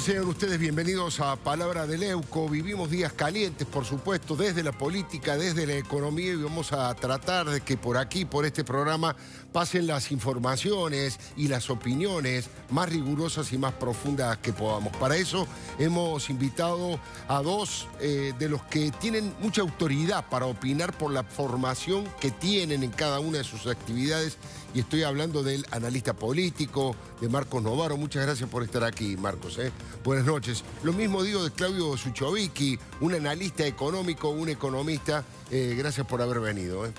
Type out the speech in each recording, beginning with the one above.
Señor, sean ustedes bienvenidos a Palabra del Euco. Vivimos días calientes, por supuesto, desde la política, desde la economía y vamos a tratar de que por aquí, por este programa, pasen las informaciones y las opiniones más rigurosas y más profundas que podamos. Para eso hemos invitado a dos eh, de los que tienen mucha autoridad para opinar por la formación que tienen en cada una de sus actividades estoy hablando del analista político, de Marcos Novaro. Muchas gracias por estar aquí, Marcos. ¿eh? Buenas noches. Lo mismo digo de Claudio Suchovicki, un analista económico, un economista eh, gracias por haber venido. Eh.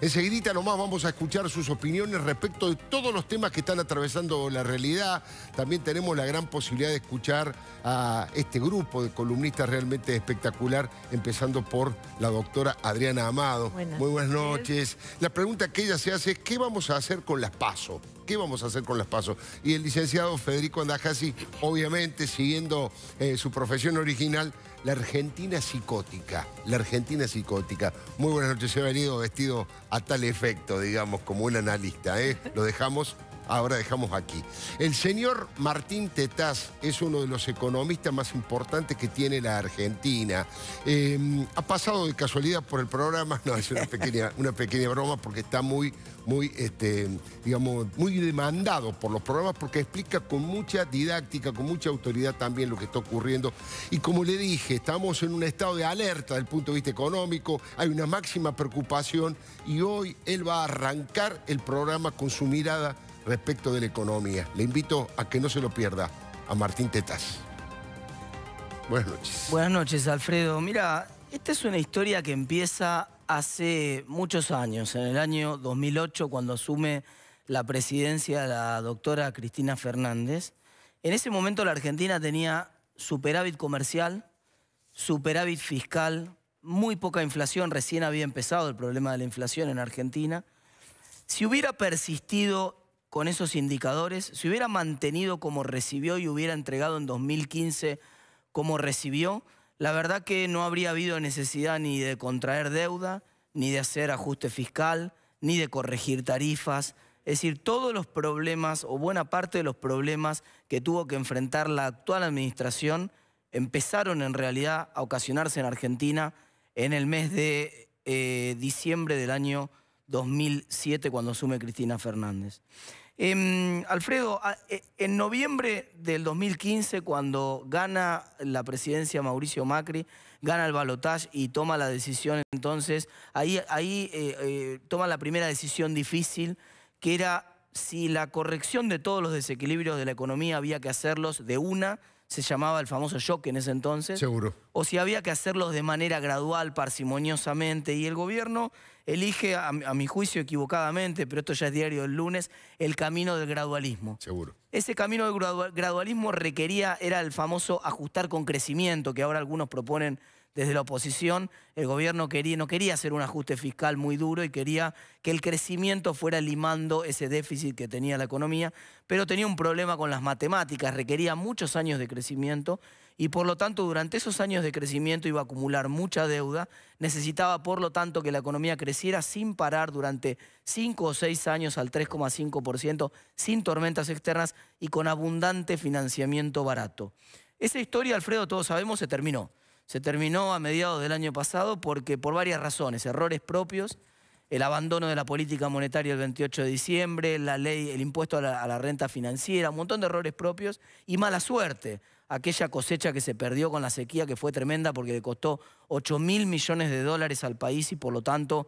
Enseguidita nomás vamos a escuchar sus opiniones respecto de todos los temas que están atravesando la realidad. También tenemos la gran posibilidad de escuchar a este grupo de columnistas realmente espectacular, empezando por la doctora Adriana Amado. Muy buenas noches. La pregunta que ella se hace es, ¿qué vamos a hacer con las PASO? ¿Qué vamos a hacer con las pasos. Y el licenciado Federico Andajasi, obviamente, siguiendo eh, su profesión original, la Argentina psicótica. La Argentina psicótica. Muy buenas noches, he venido vestido a tal efecto, digamos, como un analista. ¿eh? Lo dejamos, ahora dejamos aquí. El señor Martín Tetaz es uno de los economistas más importantes que tiene la Argentina. Eh, ha pasado de casualidad por el programa, no, es una pequeña broma porque está muy muy, este, digamos, muy demandado por los programas porque explica con mucha didáctica, con mucha autoridad también lo que está ocurriendo. Y como le dije, estamos en un estado de alerta desde el punto de vista económico, hay una máxima preocupación y hoy él va a arrancar el programa con su mirada respecto de la economía. Le invito a que no se lo pierda a Martín Tetas. Buenas noches. Buenas noches, Alfredo. Mira, esta es una historia que empieza hace muchos años, en el año 2008, cuando asume la presidencia la doctora Cristina Fernández. En ese momento la Argentina tenía superávit comercial, superávit fiscal, muy poca inflación, recién había empezado el problema de la inflación en Argentina. Si hubiera persistido con esos indicadores, si hubiera mantenido como recibió y hubiera entregado en 2015 como recibió, la verdad que no habría habido necesidad ni de contraer deuda, ni de hacer ajuste fiscal, ni de corregir tarifas. Es decir, todos los problemas o buena parte de los problemas que tuvo que enfrentar la actual administración empezaron en realidad a ocasionarse en Argentina en el mes de eh, diciembre del año 2007 cuando asume Cristina Fernández. Em, Alfredo, ah, eh, en noviembre del 2015, cuando gana la presidencia Mauricio Macri, gana el balotaje y toma la decisión, entonces, ahí, eh, eh, toma la primera decisión difícil, que era si la corrección de todos los desequilibrios de la economía había que hacerlos de una, se llamaba el famoso shock en ese entonces. Seguro. O si había que hacerlos de manera gradual, parsimoniosamente, y el gobierno elige, a, mi juicio equivocadamente, pero esto ya es diario el lunes, el camino del gradualismo. Seguro. Ese camino del gradualismo requería, era el famoso ajustar con crecimiento, que ahora algunos proponen desde la oposición. El gobierno quería, no quería hacer un ajuste fiscal muy duro y quería que el crecimiento fuera limando ese déficit que tenía la economía, pero tenía un problema con las matemáticas, requería muchos años de crecimiento y por lo tanto durante esos años de crecimiento iba a acumular mucha deuda, necesitaba por lo tanto que la economía creciera sin parar durante 5 o 6 años al 3,5%, sin tormentas externas y con abundante financiamiento barato. Esa historia, Alfredo, todos sabemos, se terminó. Se terminó a mediados del año pasado porque por varias razones, errores propios, el abandono de la política monetaria el 28 de diciembre, la ley, el impuesto a la renta financiera, un montón de errores propios y mala suerte aquella cosecha que se perdió con la sequía, que fue tremenda porque le costó 8 mil millones de dólares al país y por lo tanto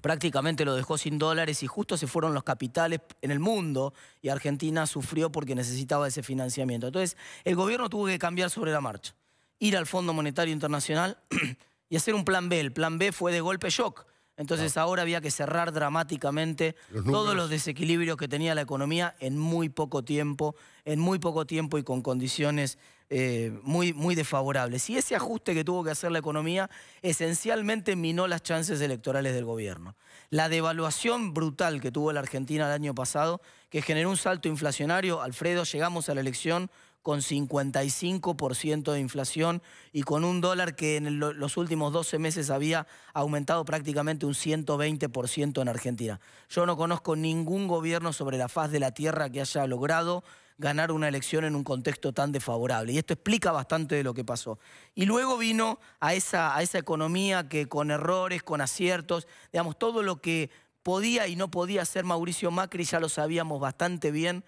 prácticamente lo dejó sin dólares y justo se fueron los capitales en el mundo y Argentina sufrió porque necesitaba ese financiamiento. Entonces, el gobierno tuvo que cambiar sobre la marcha, ir al Fondo Monetario Internacional y hacer un plan B. El plan B fue de golpe shock. Entonces ahora había que cerrar dramáticamente todos los desequilibrios que tenía la economía en muy poco tiempo, en muy poco tiempo y con condiciones eh, muy, muy desfavorables. Y ese ajuste que tuvo que hacer la economía esencialmente minó las chances electorales del gobierno. La devaluación brutal que tuvo la Argentina el año pasado, que generó un salto inflacionario, Alfredo, llegamos a la elección con 55% de inflación y con un dólar que en los últimos 12 meses había aumentado prácticamente un 120% en Argentina. Yo no conozco ningún gobierno sobre la faz de la tierra que haya logrado ganar una elección en un contexto tan desfavorable. Y esto explica bastante de lo que pasó. Y luego vino a esa, economía que con errores, con aciertos, digamos, todo lo que podía y no podía hacer Mauricio Macri ya lo sabíamos bastante bien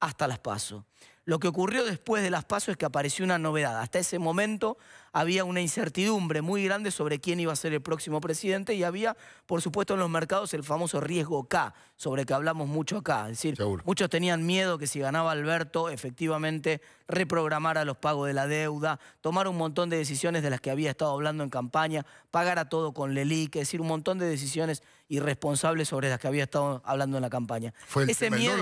hasta las pasos. Lo que ocurrió después de las pasos es que apareció una novedad. Hasta ese momento había una incertidumbre muy grande sobre quién iba a ser el próximo presidente y había, por supuesto, en los mercados el famoso riesgo K, sobre el que hablamos mucho acá. Es decir, muchos tenían miedo que si ganaba Alberto, efectivamente reprogramara los pagos de la deuda, tomar un montón de decisiones de las que había estado hablando en campaña, pagar a todo con Lelique, es decir, un montón de decisiones irresponsables sobre las que había estado hablando en la campaña. Fue Ese también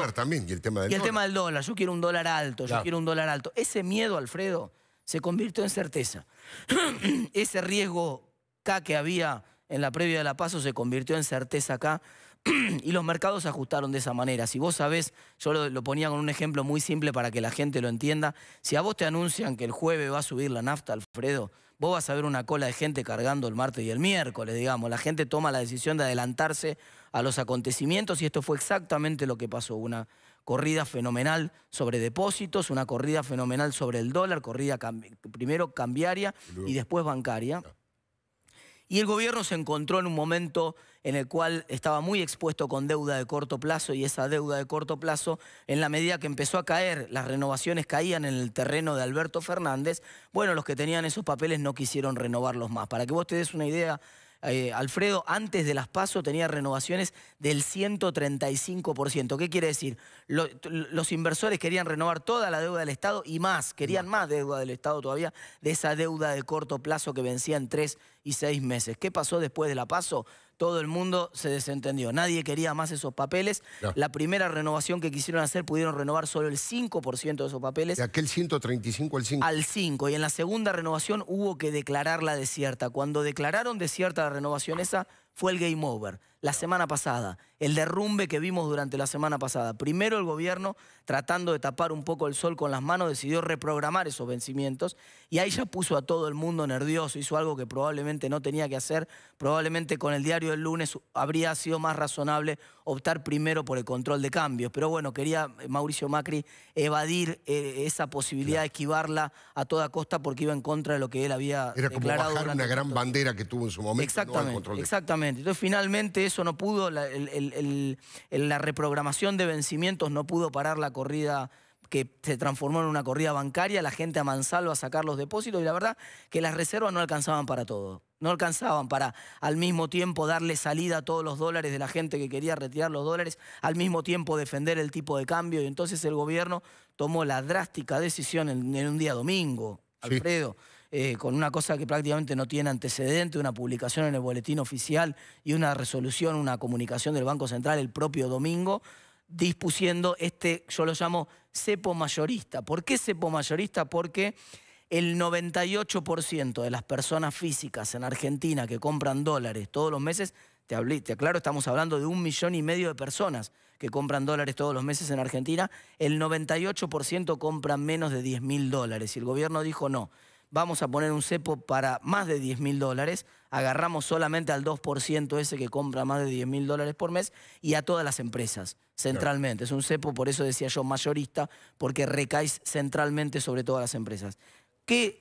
y el tema del dólar. Yo quiero un dólar alto, yo quiero un dólar alto. Ese miedo, Alfredo, se convirtió en certeza. Ese riesgo acá que había en la previa de la paso se convirtió en certeza acá y los mercados se ajustaron de esa manera. Si vos sabés, yo lo, lo, ponía con un ejemplo muy simple para que la gente lo entienda, si a vos te anuncian que el jueves va a subir la nafta, Alfredo, vos vas a ver una cola de gente cargando el martes y el miércoles, digamos. La gente toma la decisión de adelantarse a los acontecimientos y esto fue exactamente lo que pasó, una corrida fenomenal sobre depósitos, una corrida fenomenal sobre el dólar, corrida primero cambiaria y después bancaria. Y el gobierno se encontró en un momento en el cual estaba muy expuesto con deuda de corto plazo y esa deuda de corto plazo, en la medida que empezó a caer, las renovaciones caían en el terreno de Alberto Fernández, bueno, los que tenían esos papeles no quisieron renovarlos más. Para que vos te des una idea eh, Alfredo, antes de las PASO tenía renovaciones del 135%. ¿Qué quiere decir? los inversores querían renovar toda la deuda del Estado y más, querían más deuda del Estado todavía, de esa deuda de corto plazo que vencía en tres y seis meses. ¿Qué pasó después de la PASO? todo el mundo se desentendió. Nadie quería más esos papeles. La primera renovación que quisieron hacer pudieron renovar solo el 5% de esos papeles. De aquel 135 al 5. Al 5. Y en la segunda renovación hubo que declararla desierta. Cuando declararon desierta la renovación esa, fue el game over la semana pasada, el derrumbe que vimos durante la semana pasada. Primero el gobierno, tratando de tapar un poco el sol con las manos, decidió reprogramar esos vencimientos y ahí ya puso a todo el mundo nervioso, hizo algo que probablemente no tenía que hacer, probablemente con el diario del lunes habría sido más razonable optar primero por el control de cambios. Pero bueno, quería eh, Mauricio Macri evadir eh, esa posibilidad, esquivarla a toda costa porque iba en contra de lo que él había Era como bajar una gran bandera que tuvo en su momento. Exactamente, exactamente. Entonces finalmente eso no pudo, la, reprogramación de vencimientos no pudo parar la corrida que se transformó en una corrida bancaria, la gente a mansalva a sacar los depósitos y la verdad que las reservas no alcanzaban para todo. No alcanzaban para al mismo tiempo darle salida a todos los dólares de la gente que quería retirar los dólares, al mismo tiempo defender el tipo de cambio y entonces el gobierno tomó la drástica decisión en, un día domingo, Alfredo eh, con una cosa que prácticamente no tiene antecedente, una publicación en el boletín oficial y una resolución, una comunicación del Banco Central el propio domingo, dispusiendo este, yo lo llamo cepo mayorista. ¿Por qué cepo mayorista? Porque el 98% de las personas físicas en Argentina que compran dólares todos los meses, te, te aclaro, estamos hablando de un millón y medio de personas que compran dólares todos los meses en Argentina, el 98% compran menos de 10 mil dólares y el gobierno dijo no vamos a poner un cepo para más de 10 mil dólares, agarramos solamente al 2% ese que compra más de 10 mil dólares por mes y a todas las empresas, centralmente. Es un cepo, por eso decía yo, mayorista, porque recae centralmente sobre todas las empresas.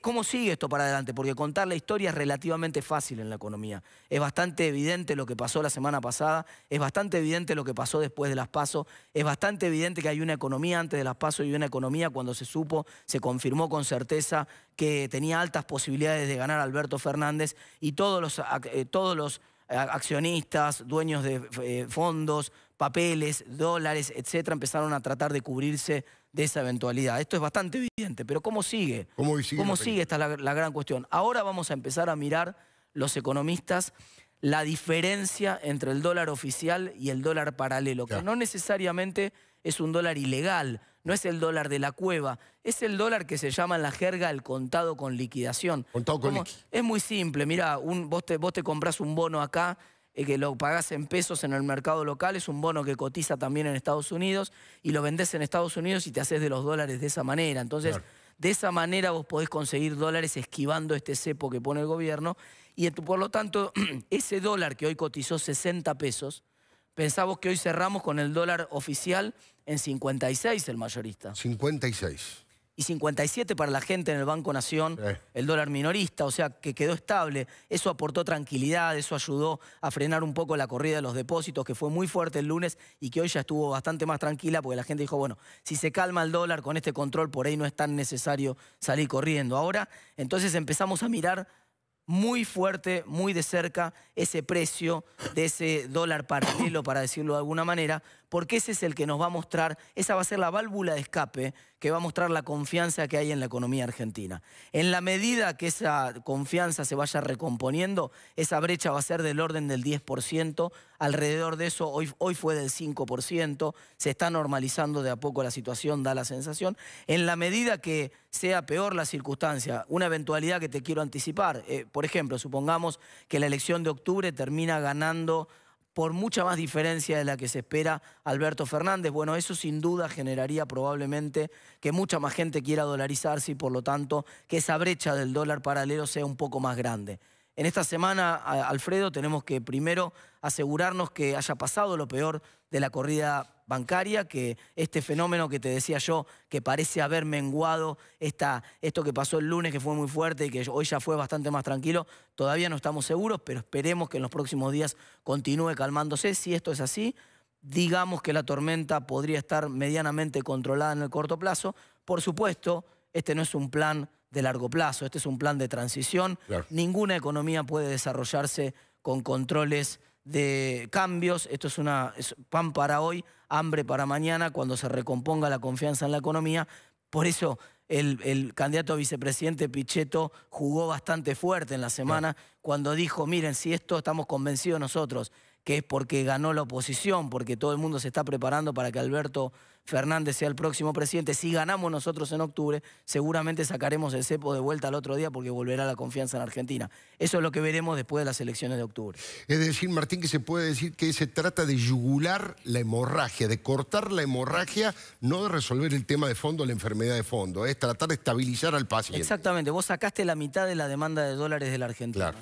¿Cómo sigue esto para adelante? Porque contar la historia es relativamente fácil en la economía. Es bastante evidente lo que pasó la semana pasada, es bastante evidente lo que pasó después de las pasos, es bastante evidente que hay una economía antes de las pasos y una economía cuando se supo, se confirmó con certeza que tenía altas posibilidades de ganar Alberto Fernández y todos los, eh, todos los accionistas, dueños de eh, fondos, papeles, dólares, etcétera, empezaron a tratar de cubrirse de esa eventualidad. Esto es bastante evidente, pero ¿cómo sigue? ¿Cómo sigue, Esta la, gran cuestión. Ahora vamos a empezar a mirar los economistas la diferencia entre el dólar oficial y el dólar paralelo, que no necesariamente es un dólar ilegal, no es el dólar de la cueva, es el dólar que se llama en la jerga el contado con liquidación. Contado con Es muy simple, mira, vos, te, vos te comprás un bono acá eh, que lo pagás en pesos en el mercado local, es un bono que cotiza también en Estados Unidos y lo vendés en Estados Unidos y te haces de los dólares de esa manera. Entonces, de esa manera vos podés conseguir dólares esquivando este cepo que pone el gobierno y por lo tanto, ese dólar que hoy cotizó 60 pesos, pensamos que hoy cerramos con el dólar oficial en 56 el mayorista. 56 y 57 para la gente en el Banco Nación, el dólar minorista, o sea, que quedó estable. Eso aportó tranquilidad, eso ayudó a frenar un poco la corrida de los depósitos, que fue muy fuerte el lunes y que hoy ya estuvo bastante más tranquila porque la gente dijo, bueno, si se calma el dólar con este control, por ahí no es tan necesario salir corriendo. Ahora, entonces empezamos a mirar muy fuerte, muy de cerca ese precio de ese dólar paralelo, para decirlo de alguna manera, porque ese es el que nos va a mostrar, esa va a ser la válvula de escape que va a mostrar la confianza que hay en la economía argentina. En la medida que esa confianza se vaya recomponiendo, esa brecha va a ser del orden del 10%, alrededor de eso hoy, hoy fue del 5%, se está normalizando de a poco la situación, da la sensación. En la medida que sea peor la circunstancia, una eventualidad que te quiero anticipar, eh, por ejemplo, supongamos que la elección de octubre termina ganando por mucha más diferencia de la que se espera Alberto Fernández. Bueno, eso sin duda generaría probablemente que mucha más gente quiera dolarizarse y por lo tanto que esa brecha del dólar paralelo sea un poco más grande. En esta semana, Alfredo, tenemos que primero asegurarnos que haya pasado lo peor de la corrida bancaria, que este fenómeno que te decía yo, que parece haber menguado, esta, esto que pasó el lunes, que fue muy fuerte y que hoy ya fue bastante más tranquilo, todavía no estamos seguros, pero esperemos que en los próximos días continúe calmándose. Si esto es así, digamos que la tormenta podría estar medianamente controlada en el corto plazo. Por supuesto, este no es un plan de largo plazo, este es un plan de transición. Ninguna economía puede desarrollarse con controles de cambios. Esto es una pan para hoy, hambre para mañana, cuando se recomponga la confianza en la economía. Por eso el, candidato a vicepresidente Pichetto jugó bastante fuerte en la semana cuando dijo, miren, si esto estamos convencidos nosotros, que es porque ganó la oposición, porque todo el mundo se está preparando para que Alberto Fernández sea el próximo presidente, si ganamos nosotros en octubre, seguramente sacaremos el cepo de vuelta al otro día porque volverá la confianza en Argentina. Eso es lo que veremos después de las elecciones de octubre. Es decir, Martín, que se puede decir que se trata de yugular la hemorragia, de cortar la hemorragia, no de resolver el tema de fondo, la enfermedad de fondo, es tratar de estabilizar al paciente. Exactamente, vos sacaste la mitad de la demanda de dólares de la Argentina.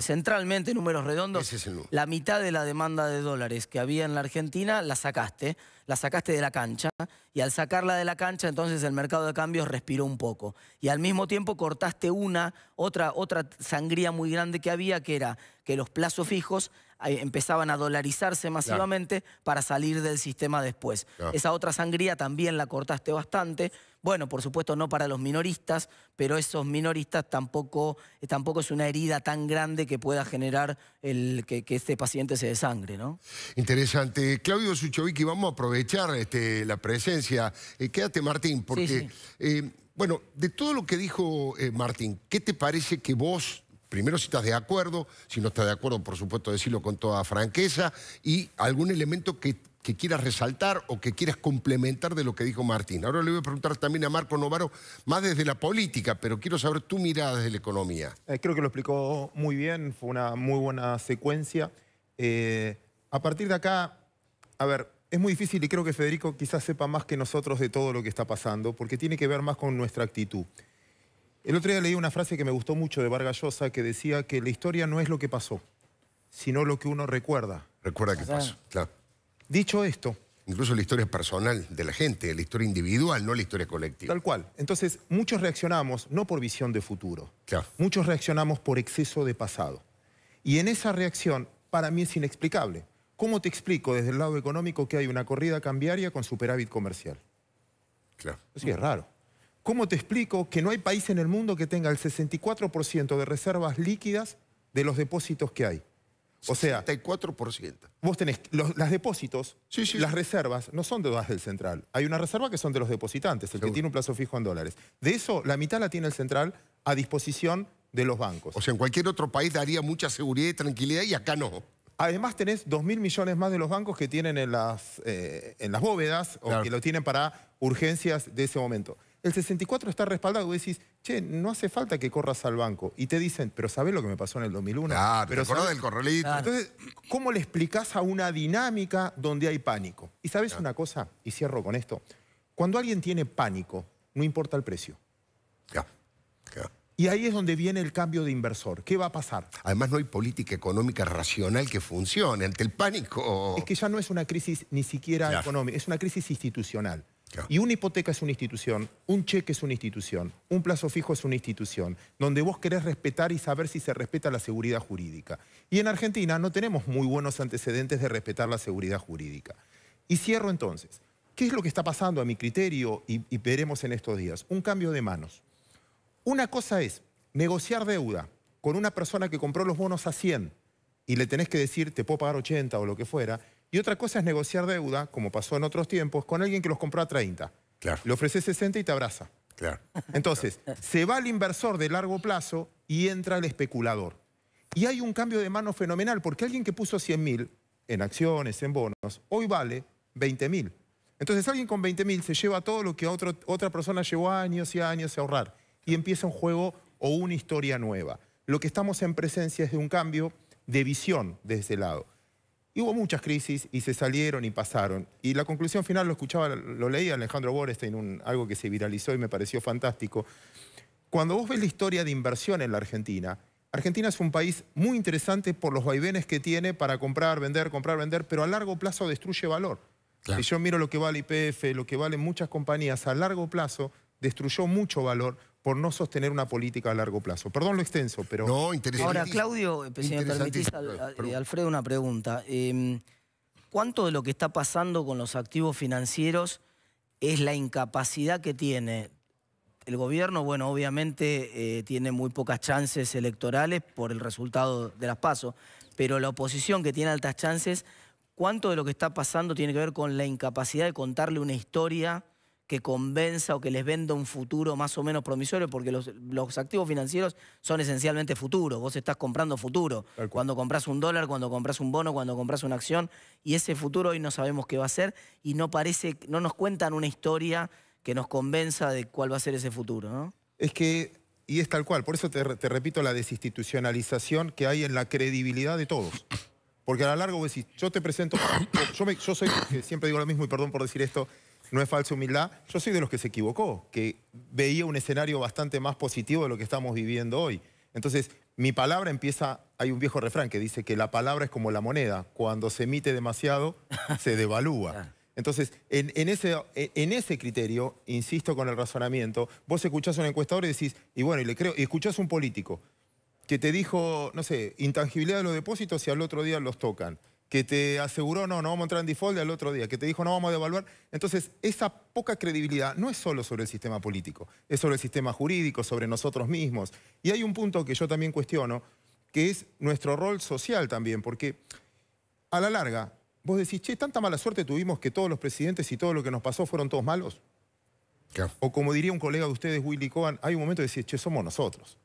Centralmente, números redondos, la mitad de la demanda de dólares que había en la Argentina la sacaste la sacaste de la cancha y al sacarla de la cancha entonces el mercado de cambios respiró un poco. Y al mismo tiempo cortaste una, otra, otra sangría muy grande que había, que era que los plazos fijos eh, empezaban a dolarizarse masivamente para salir del sistema después. Esa otra sangría también la cortaste bastante. Bueno, por supuesto no para los minoristas, pero esos minoristas tampoco, eh, tampoco es una herida tan grande que pueda generar el, que, este paciente se desangre, ¿no? Interesante. Claudio Suchovicki, vamos a aprovechar este, la presencia. Eh, quédate, Martín, porque... Eh, bueno, de todo lo que dijo Martín, ¿qué te parece que vos primero si estás de acuerdo, si no estás de acuerdo, por supuesto, decirlo con toda franqueza, y algún elemento que que quieras resaltar o que quieras complementar de lo que dijo Martín. Ahora le voy a preguntar también a Marco Novaro, más desde la política, pero quiero saber tu mirada desde la economía. Eh, creo que lo explicó muy bien, fue una muy buena secuencia. Eh, a partir de acá, a ver, es muy difícil y creo que Federico quizás sepa más que nosotros de todo lo que está pasando, porque tiene que ver más con nuestra actitud. El otro día leí una frase que me gustó mucho de Vargas Llosa que decía que la historia no es lo que pasó, sino lo que uno recuerda. Recuerda que pasó, claro. Dicho esto... Incluso la historia personal de la gente, la historia individual, no la historia colectiva. Tal cual. Entonces, muchos reaccionamos no por visión de futuro. Claro. Muchos reaccionamos por exceso de pasado. Y en esa reacción, para mí es inexplicable. ¿Cómo te explico desde el lado económico que hay una corrida cambiaria con superávit comercial? Claro. sí es raro. ¿Cómo te explico que no hay país en el mundo que tenga el 64% de reservas líquidas de los depósitos que hay? O sea, Vos tenés los depósitos, las reservas, no son deudas del central. Hay una reserva que son de los depositantes, el que tiene un plazo fijo en dólares. De eso, la mitad la tiene el central a disposición de los bancos. O sea, en cualquier otro país daría mucha seguridad y tranquilidad y acá no. Además tenés 2.000 mil millones más de los bancos que tienen en las, eh, en las bóvedas o que lo tienen para urgencias de ese momento el 64 está respaldado. y decís, che, no hace falta que corras al banco. Y te dicen, pero ¿sabés lo que me pasó en el 2001? Ah, pero ¿te acordás del corralito? Entonces, ¿cómo le explicás a una dinámica donde hay pánico? Y ¿sabés una cosa? Y cierro con esto. Cuando alguien tiene pánico, no importa el precio. Ya, ya. Y ahí es donde viene el cambio de inversor. ¿Qué va a pasar? Además no hay política económica racional que funcione ante el pánico. Es que ya no es una crisis ni siquiera económica, es una crisis institucional. Y una hipoteca es una institución, un cheque es una institución, un plazo fijo es una institución, donde vos querés respetar y saber si se respeta la seguridad jurídica. Y en Argentina no tenemos muy buenos antecedentes de respetar la seguridad jurídica. Y cierro entonces. ¿Qué es lo que está pasando a mi criterio y, y veremos en estos días? Un cambio de manos. Una cosa es negociar deuda con una persona que compró los bonos a 100 y le tenés que decir, te puedo pagar 80 o lo que fuera, y otra cosa es negociar deuda, como pasó en otros tiempos, con alguien que los compró a 30. Le ofrece 60 y te abraza. Claro. Entonces, se va el inversor de largo plazo y entra el especulador. Y hay un cambio de mano fenomenal, porque alguien que puso 100 mil en acciones, en bonos, hoy vale 20 mil. Entonces alguien con 20 mil se lleva todo lo que otra persona llevó años y años a ahorrar y empieza un juego o una historia nueva. Lo que estamos en presencia es de un cambio de visión desde ese lado hubo muchas crisis y se salieron y pasaron. Y la conclusión final lo escuchaba, lo leía Alejandro Borestein, un, algo que se viralizó y me pareció fantástico. Cuando vos ves la historia de inversión en la Argentina, Argentina es un país muy interesante por los vaivenes que tiene para comprar, vender, comprar, vender, pero a largo plazo destruye valor. Si yo miro lo que vale IPF, lo que valen muchas compañías, a largo plazo destruyó mucho valor por no sostener una política a largo plazo. Perdón lo extenso, pero... No, interesante. Ahora, Claudio, eh, si me permitís, Alfredo, una pregunta. Em, ¿Cuánto de lo que está pasando con los activos financieros es la incapacidad que tiene el gobierno? Bueno, obviamente eh, tiene muy pocas chances electorales por el resultado de las pasos, pero la oposición que tiene altas chances, ¿cuánto de lo que está pasando tiene que ver con la incapacidad de contarle una historia que convenza o que les venda un futuro más o menos promisorio, porque los, activos financieros son esencialmente futuro, vos estás comprando futuro. Cuando compras un dólar, cuando compras un bono, cuando compras una acción, y ese futuro hoy no sabemos qué va a ser y no parece, no nos cuentan una historia que nos convenza de cuál va a ser ese futuro, ¿no? Es que, y es tal cual, por eso te, repito la desinstitucionalización que hay en la credibilidad de todos. Porque a lo largo vos decís, yo te presento, yo, yo soy, siempre digo lo mismo y perdón por decir esto, no es falsa humildad, yo soy de los que se equivocó, que veía un escenario bastante más positivo de lo que estamos viviendo hoy. Entonces, mi palabra empieza, hay un viejo refrán que dice que la palabra es como la moneda, cuando se emite demasiado, se devalúa. Entonces, e, en, ese, criterio, insisto con el razonamiento, vos escuchás a un encuestador y decís, y bueno, y le creo, y escuchás a un político que te dijo, no sé, intangibilidad de los depósitos y al otro día los tocan que te aseguró, no, no vamos a entrar en default al otro día, que te dijo, no vamos a devaluar. Entonces, esa poca credibilidad no es solo sobre el sistema político, es sobre el sistema jurídico, sobre nosotros mismos. Y hay un punto que yo también cuestiono, que es nuestro rol social también, porque a la larga, vos decís, che, tanta mala suerte tuvimos que todos los presidentes y todo lo que nos pasó fueron todos malos. O como diría un colega de ustedes, Willy Cohen, hay un momento de decir, che, somos nosotros.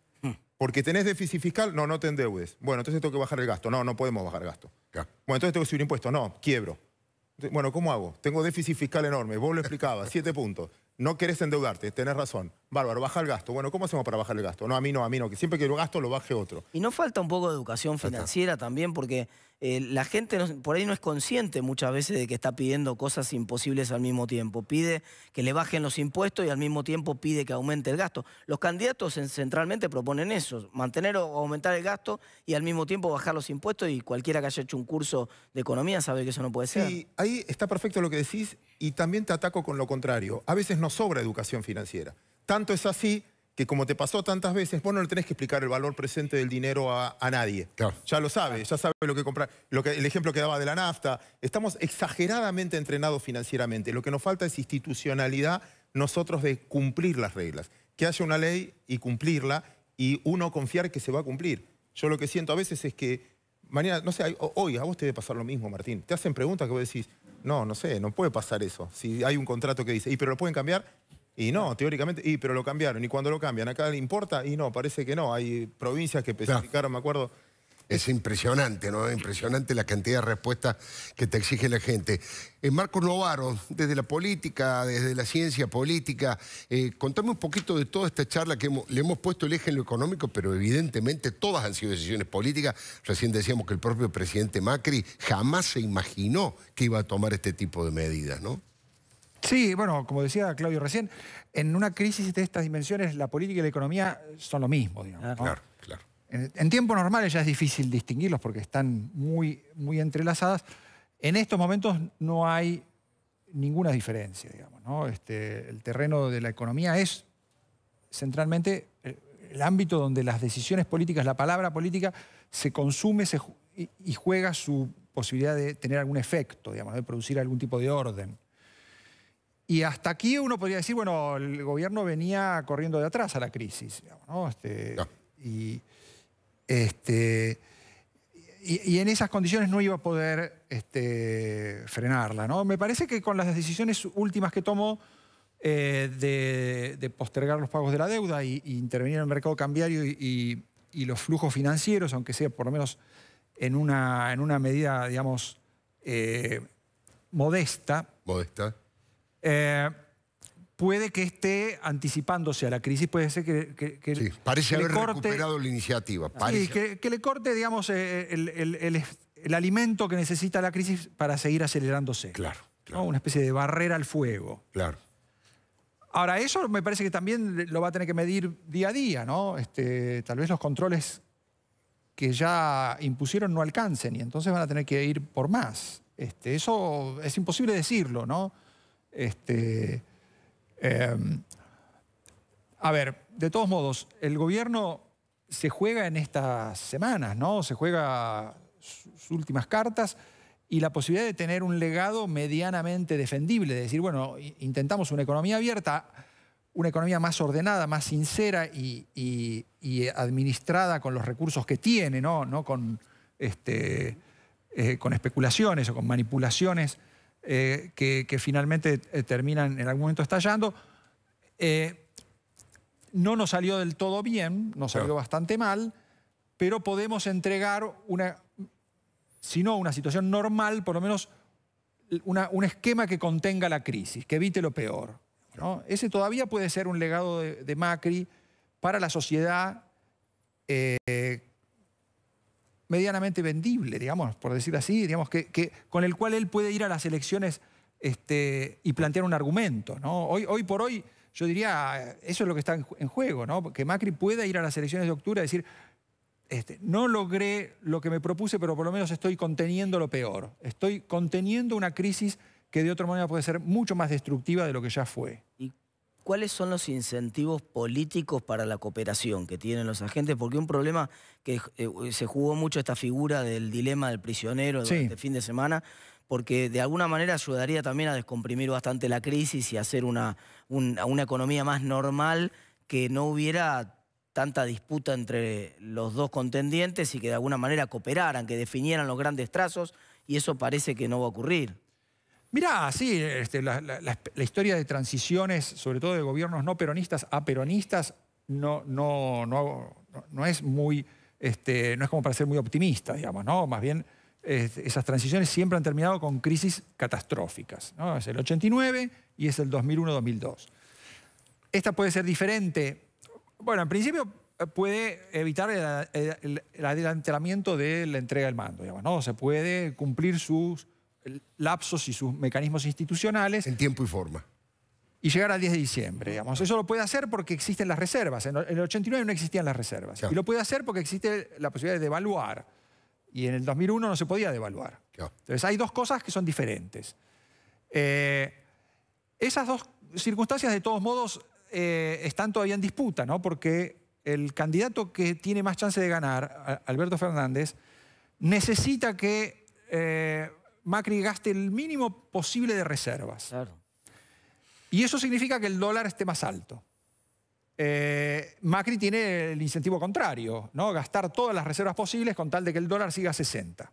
Porque tenés déficit fiscal, no, no te endeudes. Bueno, entonces tengo que bajar el gasto. No, no podemos bajar el gasto. Bueno, entonces tengo que subir impuestos. No, quiebro. Bueno, ¿cómo hago? Tengo déficit fiscal enorme. Vos lo explicabas, siete puntos. No querés endeudarte, tenés razón. Bárbaro, baja el gasto. Bueno, ¿cómo hacemos para bajar el gasto? No, a mí no, a mí no. Que siempre que lo gasto, lo baje otro. Y no falta un poco de educación financiera también, porque eh, la gente por ahí no es consciente muchas veces de que está pidiendo cosas imposibles al mismo tiempo. Pide que le bajen los impuestos y al mismo tiempo pide que aumente el gasto. Los candidatos centralmente proponen eso, mantener o aumentar el gasto y al mismo tiempo bajar los impuestos y cualquiera que haya hecho un curso de economía sabe que eso no puede ser. Sí, ahí está perfecto lo que decís y también te ataco con lo contrario. A veces no sobra educación financiera. Tanto es así que como te pasó tantas veces, vos no le tenés que explicar el valor presente del dinero a, nadie. Ya lo sabe, ya sabe lo que comprar. Lo que, el ejemplo que daba de la nafta. Estamos exageradamente entrenados financieramente. Lo que nos falta es institucionalidad nosotros de cumplir las reglas. Que haya una ley y cumplirla y uno confiar que se va a cumplir. Yo lo que siento a veces es que mañana, no sé, hoy a vos te debe pasar lo mismo, Martín. Te hacen preguntas que vos decís, no, no sé, no puede pasar eso. Si hay un contrato que dice, y pero lo pueden cambiar, y no, teóricamente, y, pero lo cambiaron. Y cuando lo cambian, ¿acá le importa? Y no, parece que no. Hay provincias que especificaron, me acuerdo. Es impresionante, ¿no? Impresionante la cantidad de respuestas que te exige la gente. Eh, Marcos Novaro, desde la política, desde la ciencia política, eh, contame un poquito de toda esta charla que le hemos puesto el eje en lo económico, pero evidentemente todas han sido decisiones políticas. Recién decíamos que el propio presidente Macri jamás se imaginó que iba a tomar este tipo de medidas, ¿no? Sí, bueno, como decía Claudio recién, en una crisis de estas dimensiones la política y la economía son lo mismo, digamos. Claro, claro. En, tiempos normales ya es difícil distinguirlos porque están muy, muy entrelazadas. En estos momentos no hay ninguna diferencia, digamos. ¿no? Este, el terreno de la economía es centralmente eh, el ámbito donde las decisiones políticas, la palabra política, se consume y, y juega su posibilidad de tener algún efecto, digamos, de producir algún tipo de orden. Y hasta aquí uno podría decir, bueno, el gobierno venía corriendo de atrás a la crisis, este, este, Y, en esas condiciones no iba a poder este, frenarla, ¿no? Me parece que con las decisiones últimas que tomó eh, de, postergar los pagos de la deuda e intervenir en el mercado cambiario y, los flujos financieros, aunque sea por lo menos en una, en una medida, digamos, eh, modesta. Modesta eh, puede que esté anticipándose a la crisis, puede ser que, sí, parece haber le corte, recuperado la iniciativa. Sí, que, le corte, digamos, eh, eh, el, alimento que necesita la crisis para seguir acelerándose. Claro. Una especie de barrera al fuego. Claro. Ahora, eso me parece que también lo va a tener que medir día a día, ¿no? Este, tal vez los controles que ya impusieron no alcancen y entonces van a tener que ir por más. Este, eso es imposible decirlo, ¿no? Este, em, a ver, de todos modos, el gobierno se juega en estas semanas, ¿no? Se juega sus últimas cartas y la posibilidad de tener un legado medianamente defendible, de decir, bueno, intentamos una economía abierta, una economía más ordenada, más sincera y, administrada con los recursos que tiene, no, con, este, eh, con especulaciones o con manipulaciones eh, que, finalmente eh, terminan en algún momento estallando. Eh, no nos salió del todo bien, nos salió bastante mal, pero podemos entregar una, si no una situación normal, por lo menos un esquema que contenga la crisis, que evite lo peor. ¿no? Ese todavía puede ser un legado de, Macri para la sociedad medianamente vendible, digamos, por decir así, digamos, que, con el cual él puede ir a las elecciones este, y plantear un argumento. ¿no? Hoy, por hoy, yo diría, eso es lo que está en, juego, ¿no? que Macri pueda ir a las elecciones de octubre y decir, este, no logré lo que me propuse, pero por lo menos estoy conteniendo lo peor. Estoy conteniendo una crisis que de otra manera puede ser mucho más destructiva de lo que ya fue. ¿Cuáles son los incentivos políticos para la cooperación que tienen los agentes? Porque un problema que eh, se jugó mucho esta figura del dilema del prisionero durante el fin de semana, porque de alguna manera ayudaría también a descomprimir bastante la crisis y hacer una, una economía más normal que no hubiera tanta disputa entre los dos contendientes y que de alguna manera cooperaran, que definieran los grandes trazos, y eso parece que no va a ocurrir. Mirá, sí, este, la, historia de transiciones, sobre todo de gobiernos no peronistas a peronistas, no, no, no, es muy, este, no es como para ser muy optimista, digamos, ¿no? Más bien, esas transiciones siempre han terminado con crisis catastróficas. ¿no? Es el 89 y es el 2001-2002. Esta puede ser diferente. Bueno, en principio eh, puede evitar el, adelantamiento de la entrega del mando, digamos, ¿no? Se puede cumplir sus lapsos y sus mecanismos institucionales. En tiempo y forma. Y llegar al 10 de diciembre, digamos. Eso lo puede hacer porque existen las reservas. En el 89 no existían las reservas. Y lo puede hacer porque existe la posibilidad de devaluar. Y en el 2001 no se podía devaluar. Entonces hay dos cosas que son diferentes. Eh, esas dos circunstancias, de todos modos, eh, están todavía en disputa, ¿no? Porque el candidato que tiene más chance de ganar, Alberto Fernández, necesita que eh, Macri gaste el mínimo posible de reservas. Y eso significa que el dólar esté más alto. Eh, Macri tiene el incentivo contrario, ¿no? gastar todas las reservas posibles con tal de que el dólar siga a 60.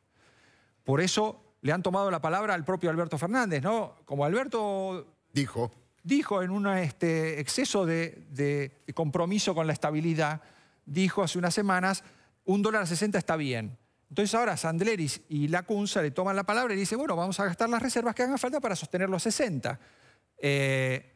Por eso le han tomado la palabra al propio Alberto Fernández, ¿no? Como Alberto... Dijo. Dijo en un este, exceso de, de compromiso con la estabilidad, dijo hace unas semanas, un dólar a 60 está bien. Entonces ahora Sandleris y Lacunza le toman la palabra y dicen, bueno, vamos a gastar las reservas que hagan falta para sostener los 60. Eh,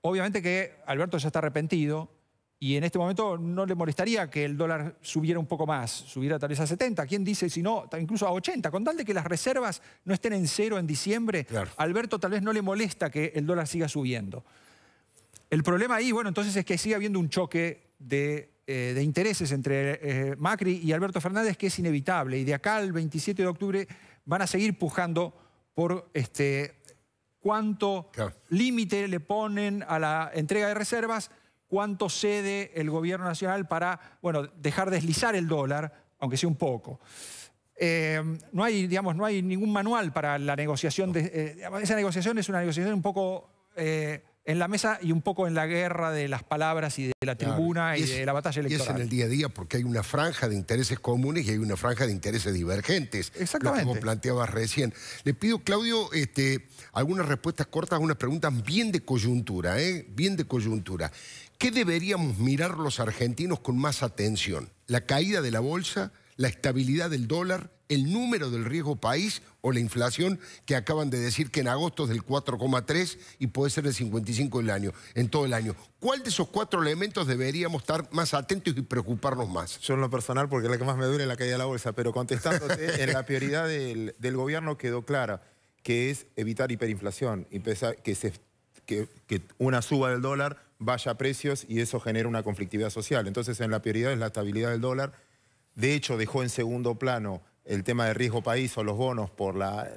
obviamente que Alberto ya está arrepentido y en este momento no le molestaría que el dólar subiera un poco más, subiera tal vez a 70, quién dice si no, incluso a 80, con tal de que las reservas no estén en cero en diciembre, Alberto tal vez no le molesta que el dólar siga subiendo. El problema ahí, bueno, entonces es que sigue habiendo un choque de eh, de intereses entre eh, Macri y Alberto Fernández que es inevitable. Y de acá al 27 de octubre van a seguir pujando por este, cuánto límite le ponen a la entrega de reservas, cuánto cede el gobierno nacional para bueno, dejar deslizar el dólar, aunque sea un poco. Eh, no, hay, digamos, no hay ningún manual para la negociación. De, esa negociación es una negociación un poco en la mesa y un poco en la guerra de las palabras y de la tribuna y, de la batalla electoral. Y es en el día a día porque hay una franja de intereses comunes y hay una franja de intereses divergentes. Exactamente. Lo, como planteabas recién. Le pido, Claudio, este, algunas respuestas cortas a unas preguntas bien de coyuntura, ¿eh? bien de coyuntura. ¿Qué deberíamos mirar los argentinos con más atención? ¿La caída de la bolsa? ¿La estabilidad del dólar? el número del riesgo país o la inflación que acaban de decir que en agosto es del 4,3 y puede ser del 55 el año, en todo el año. ¿Cuál de esos cuatro elementos deberíamos estar más atentos y preocuparnos más? Yo en lo personal, porque es la que más me duele la caída de la bolsa, pero contestándote, en la prioridad del, gobierno quedó clara, que es evitar hiperinflación, y que, que una suba del dólar vaya a precios y eso genera una conflictividad social. Entonces en la prioridad es la estabilidad del dólar, de hecho dejó en segundo plano el tema de riesgo país o los bonos por la,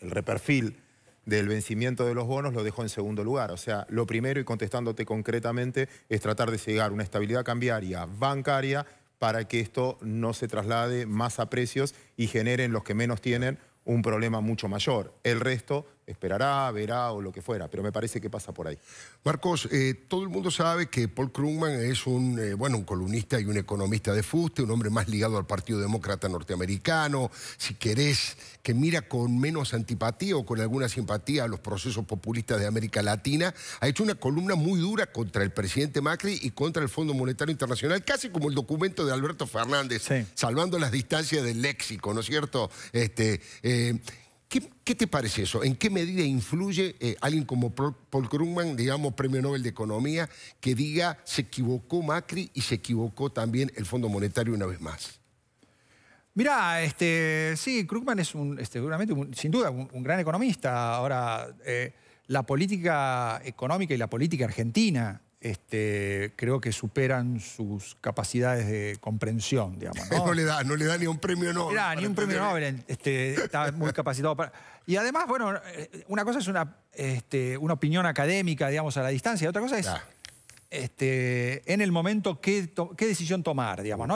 el reperfil del vencimiento de los bonos lo dejó en segundo lugar. O sea, lo primero, y contestándote concretamente, es tratar de llegar a una estabilidad cambiaria bancaria para que esto no se traslade más a precios y generen los que menos tienen un problema mucho mayor. El resto esperará, verá o lo que fuera, pero me parece que pasa por ahí. Marcos, eh, todo el mundo sabe que Paul Krugman es un, eh, bueno, un columnista y un economista de fuste, un hombre más ligado al Partido Demócrata Norteamericano, si querés, que mira con menos antipatía o con alguna simpatía a los procesos populistas de América Latina, ha hecho una columna muy dura contra el presidente Macri y contra el Fondo Monetario Internacional, casi como el documento de Alberto Fernández, salvando las distancias del léxico, ¿no es cierto? Este, eh, ¿Qué, te parece eso? ¿En qué medida influye eh, alguien como Paul Krugman, digamos, premio Nobel de Economía, que diga se equivocó Macri y se equivocó también el Fondo Monetario una vez más? Mira, este, sí, Krugman es un, este, seguramente, sin duda, un, gran economista. Ahora, eh, la política económica y la política argentina este, creo que superan sus capacidades de comprensión, digamos. No, le, da, ni un premio Nobel. ni un premio Nobel, este, está muy capacitado Y además, bueno, eh, una cosa es una, este, una opinión académica, digamos, a la distancia, otra cosa es en el momento qué, decisión tomar, digamos,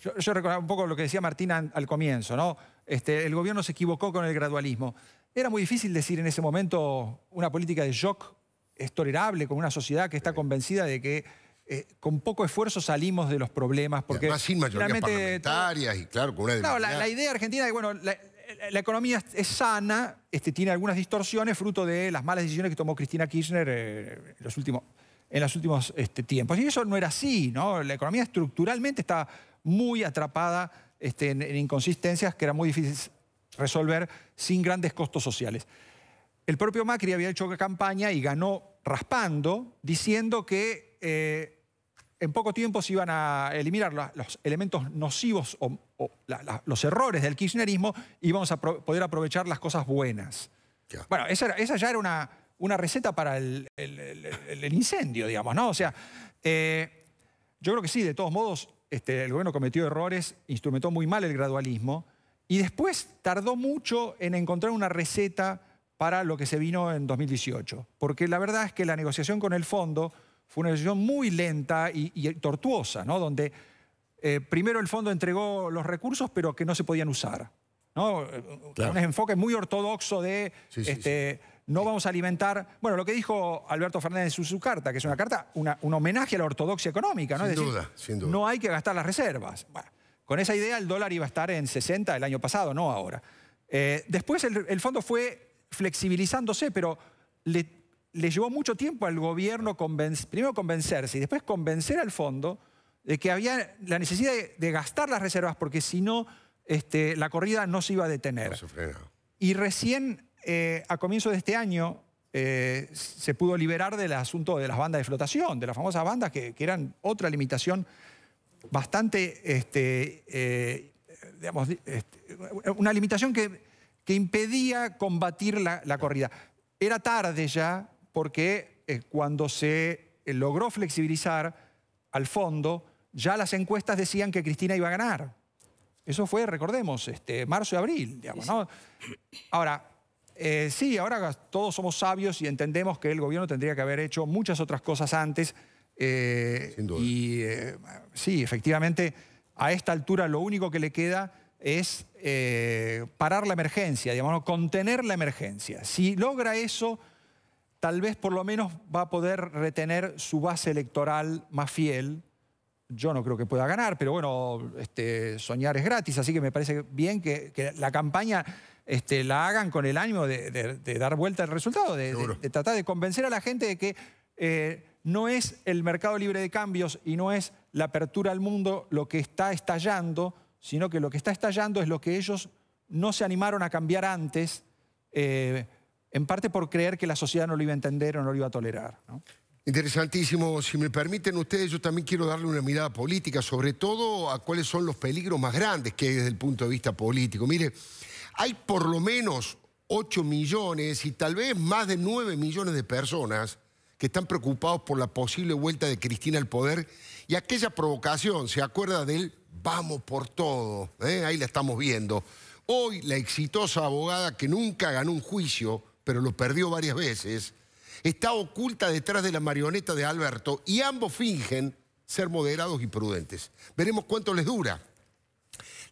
yo, yo recordaba un poco lo que decía Martina al comienzo, ¿no? el gobierno se equivocó con el gradualismo. Era muy difícil decir en ese momento una política de shock es tolerable con una sociedad que está convencida de que eh, con poco esfuerzo salimos de los problemas. Porque más sin mayorías y claro, con una la, la, idea argentina es bueno, la, economía es sana, este, tiene algunas distorsiones fruto de las malas decisiones que tomó Cristina Kirchner eh, en los últimos, en los últimos este, tiempos. Y eso no era así, ¿no? La economía estructuralmente está muy atrapada este, en inconsistencias que era muy difícil resolver sin grandes costos sociales el propio Macri había hecho campaña y ganó raspando, diciendo que eh, en poco tiempo se iban a eliminar los elementos nocivos o, los errores del kirchnerismo y vamos a poder aprovechar las cosas buenas. Bueno, esa, ya era una, una receta para el, incendio, digamos, ¿no? O sea, eh, yo creo que sí, de todos modos, este, el gobierno cometió errores, instrumentó muy mal el gradualismo y después tardó mucho en encontrar una receta para lo que se vino en 2018. Porque la verdad es que la negociación con el fondo fue una negociación muy lenta y, tortuosa, ¿no? donde eh, primero el fondo entregó los recursos, pero que no se podían usar. ¿no? Un enfoque muy ortodoxo de este, no vamos a alimentar. Bueno, lo que dijo Alberto Fernández en su, carta, que es una carta, un homenaje a la ortodoxia económica. ¿no? Sin duda, No hay que gastar las reservas. con esa idea el dólar iba a estar en 60 el año pasado, no ahora. Eh, después el fondo fue flexibilizándose, pero le, llevó mucho tiempo al gobierno primero convencerse y después convencer al fondo de que había la necesidad de, gastar las reservas porque si no, este, la corrida no se iba a detener. y recién eh, a comienzo de este año eh, se pudo liberar del asunto de las bandas de flotación, de las famosas bandas que, eran otra limitación bastante, este, eh, digamos, este, una limitación que que impedía combatir la, corrida. Era tarde ya, porque eh, cuando se eh, logró flexibilizar al fondo, ya las encuestas decían que Cristina iba a ganar. Eso fue, recordemos, este, marzo y abril, Ahora, eh, sí, ahora todos somos sabios y entendemos que el gobierno tendría que haber hecho muchas otras cosas antes. Y sí, efectivamente, a esta altura lo único que le queda es eh, parar la emergencia, digamos, contener la emergencia. Si logra eso, tal vez por lo menos va a poder retener su base electoral más fiel. Yo no creo que pueda ganar, pero bueno, este, soñar es gratis, así que me parece bien que, la campaña este, la hagan con el ánimo de, dar vuelta al resultado, de, tratar de convencer a la gente de que eh, no es el mercado libre de cambios y no es la apertura al mundo lo que está estallando, sino que lo que está estallando es lo que ellos no se animaron a cambiar antes, eh, en parte por creer que la sociedad no lo iba a entender o no lo iba a tolerar. Interesantísimo. Si me permiten ustedes, yo también quiero darle una mirada política, sobre todo a cuáles son los peligros más grandes que hay desde el punto de vista político. Mire, hay por lo menos 8 millones y tal vez más de 9 millones de personas que están preocupados por la posible vuelta de Cristina al poder y aquella provocación, ¿se acuerda del vamos por todo. ¿eh? Ahí la estamos viendo. Hoy la exitosa abogada que nunca ganó un juicio, pero lo perdió varias veces, está oculta detrás de la marioneta de Alberto y ambos fingen ser moderados y prudentes. Veremos cuánto les dura.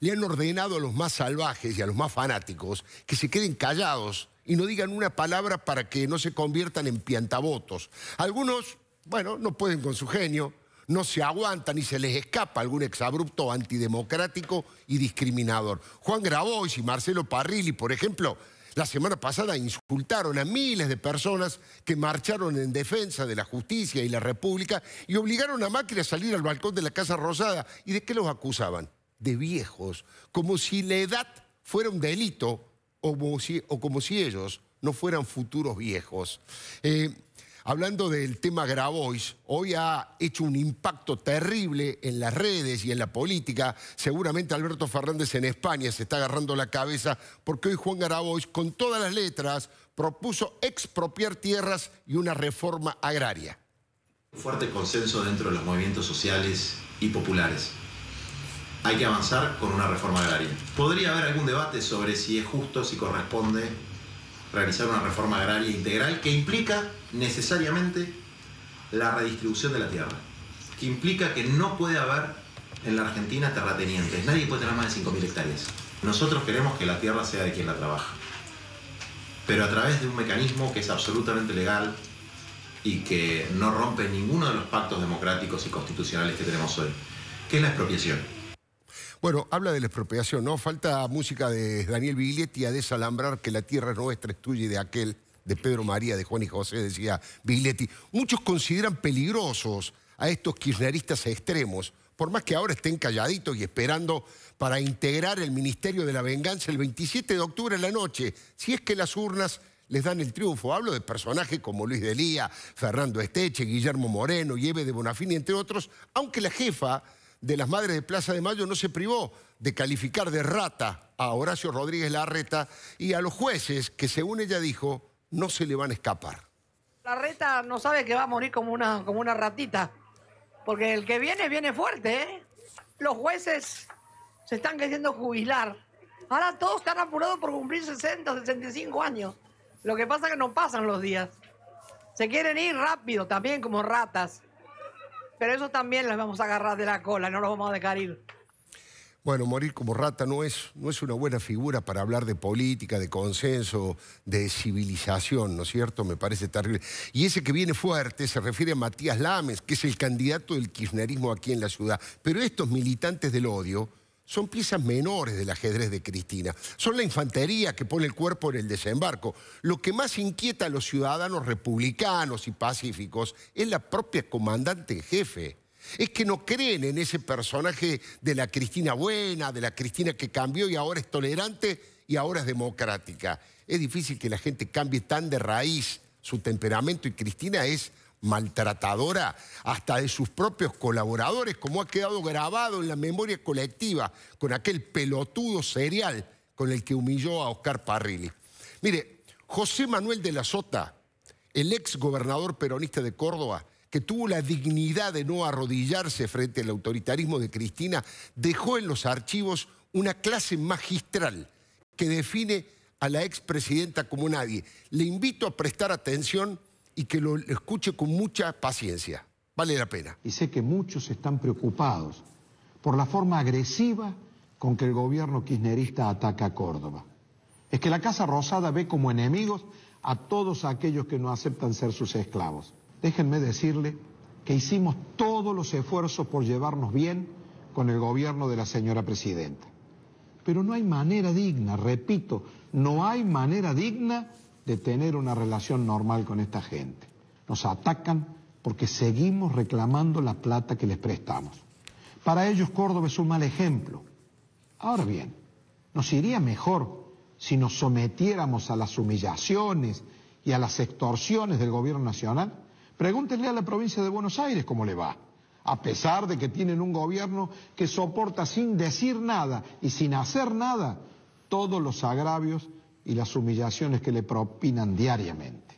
Le han ordenado a los más salvajes y a los más fanáticos que se queden callados y no digan una palabra para que no se conviertan en piantabotos. Algunos, bueno, no pueden con su genio, no se aguantan y se les escapa algún exabrupto antidemocrático y discriminador. Juan Grabois y Marcelo Parrilli, por ejemplo, la semana pasada insultaron a miles de personas que marcharon en defensa de la justicia y la república y obligaron a Macri a salir al balcón de la Casa Rosada. ¿Y de qué los acusaban? De viejos, como si la edad fuera un delito o como si, ellos no fueran futuros viejos. Eh, Hablando del tema Grabois, hoy ha hecho un impacto terrible en las redes y en la política. Seguramente Alberto Fernández en España se está agarrando la cabeza porque hoy Juan Grabois, con todas las letras, propuso expropiar tierras y una reforma agraria. Fuerte consenso dentro de los movimientos sociales y populares hay que avanzar con una reforma agraria. Podría haber algún debate sobre si es justo, si corresponde realizar una reforma agraria integral que implica necesariamente la redistribución de la tierra, que implica que no puede haber en la Argentina terratenientes, nadie puede tener más de 5.000 hectáreas. Nosotros queremos que la tierra sea de quien la trabaja, pero a través de un mecanismo que es absolutamente legal y que no rompe ninguno de los pactos democráticos y constitucionales que tenemos hoy, que es la expropiación. Bueno, habla de la expropiación, ¿no? Falta música de Daniel Biglietti a desalambrar que la tierra nuestra, es tuya y de aquel, de Pedro María, de Juan y José, decía Biglietti. Muchos consideran peligrosos a estos kirchneristas extremos, por más que ahora estén calladitos y esperando para integrar el Ministerio de la Venganza el 27 de octubre en la noche, si es que las urnas les dan el triunfo. Hablo de personajes como Luis Lía, Fernando Esteche, Guillermo Moreno, Lleve de Bonafini, entre otros, aunque la jefa de las Madres de Plaza de Mayo no se privó de calificar de rata a Horacio Rodríguez Larreta y a los jueces que, según ella dijo, no se le van a escapar. Larreta no sabe que va a morir como una, como una ratita, porque el que viene, viene fuerte. ¿eh? Los jueces se están queriendo jubilar. Ahora todos están apurados por cumplir 60, 65 años. Lo que pasa es que no pasan los días. Se quieren ir rápido también como ratas. Pero eso también las vamos a agarrar de la cola, no los vamos a dejar ir. Bueno, morir como rata no es, no es una buena figura para hablar de política, de consenso, de civilización, ¿no es cierto? Me parece terrible. Y ese que viene fuerte se refiere a Matías Lames, que es el candidato del kirchnerismo aquí en la ciudad. Pero estos militantes del odio son piezas menores del ajedrez de Cristina. Son la infantería que pone el cuerpo en el desembarco. Lo que más inquieta a los ciudadanos republicanos y pacíficos es la propia comandante en jefe. Es que no creen en ese personaje de la Cristina buena, de la Cristina que cambió y ahora es tolerante y ahora es democrática. Es difícil que la gente cambie tan de raíz su temperamento y Cristina es maltratadora, hasta de sus propios colaboradores, como ha quedado grabado en la memoria colectiva con aquel pelotudo serial con el que humilló a Oscar Parrilli. Mire, José Manuel de la Sota, el ex gobernador peronista de Córdoba, que tuvo la dignidad de no arrodillarse frente al autoritarismo de Cristina, dejó en los archivos una clase magistral que define a la ex presidenta como nadie. Le invito a prestar atención y que lo escuche con mucha paciencia. Vale la pena. Y sé que muchos están preocupados por la forma agresiva con que el gobierno kirchnerista ataca a Córdoba. Es que la Casa Rosada ve como enemigos a todos aquellos que no aceptan ser sus esclavos. Déjenme decirle que hicimos todos los esfuerzos por llevarnos bien con el gobierno de la señora presidenta. Pero no hay manera digna, repito, no hay manera digna de tener una relación normal con esta gente. Nos atacan porque seguimos reclamando la plata que les prestamos. Para ellos Córdoba es un mal ejemplo. Ahora bien, nos iría mejor si nos sometiéramos a las humillaciones y a las extorsiones del gobierno nacional. Pregúntenle a la provincia de Buenos Aires cómo le va a pesar de que tienen un gobierno que soporta sin decir nada y sin hacer nada todos los agravios y las humillaciones que le propinan diariamente.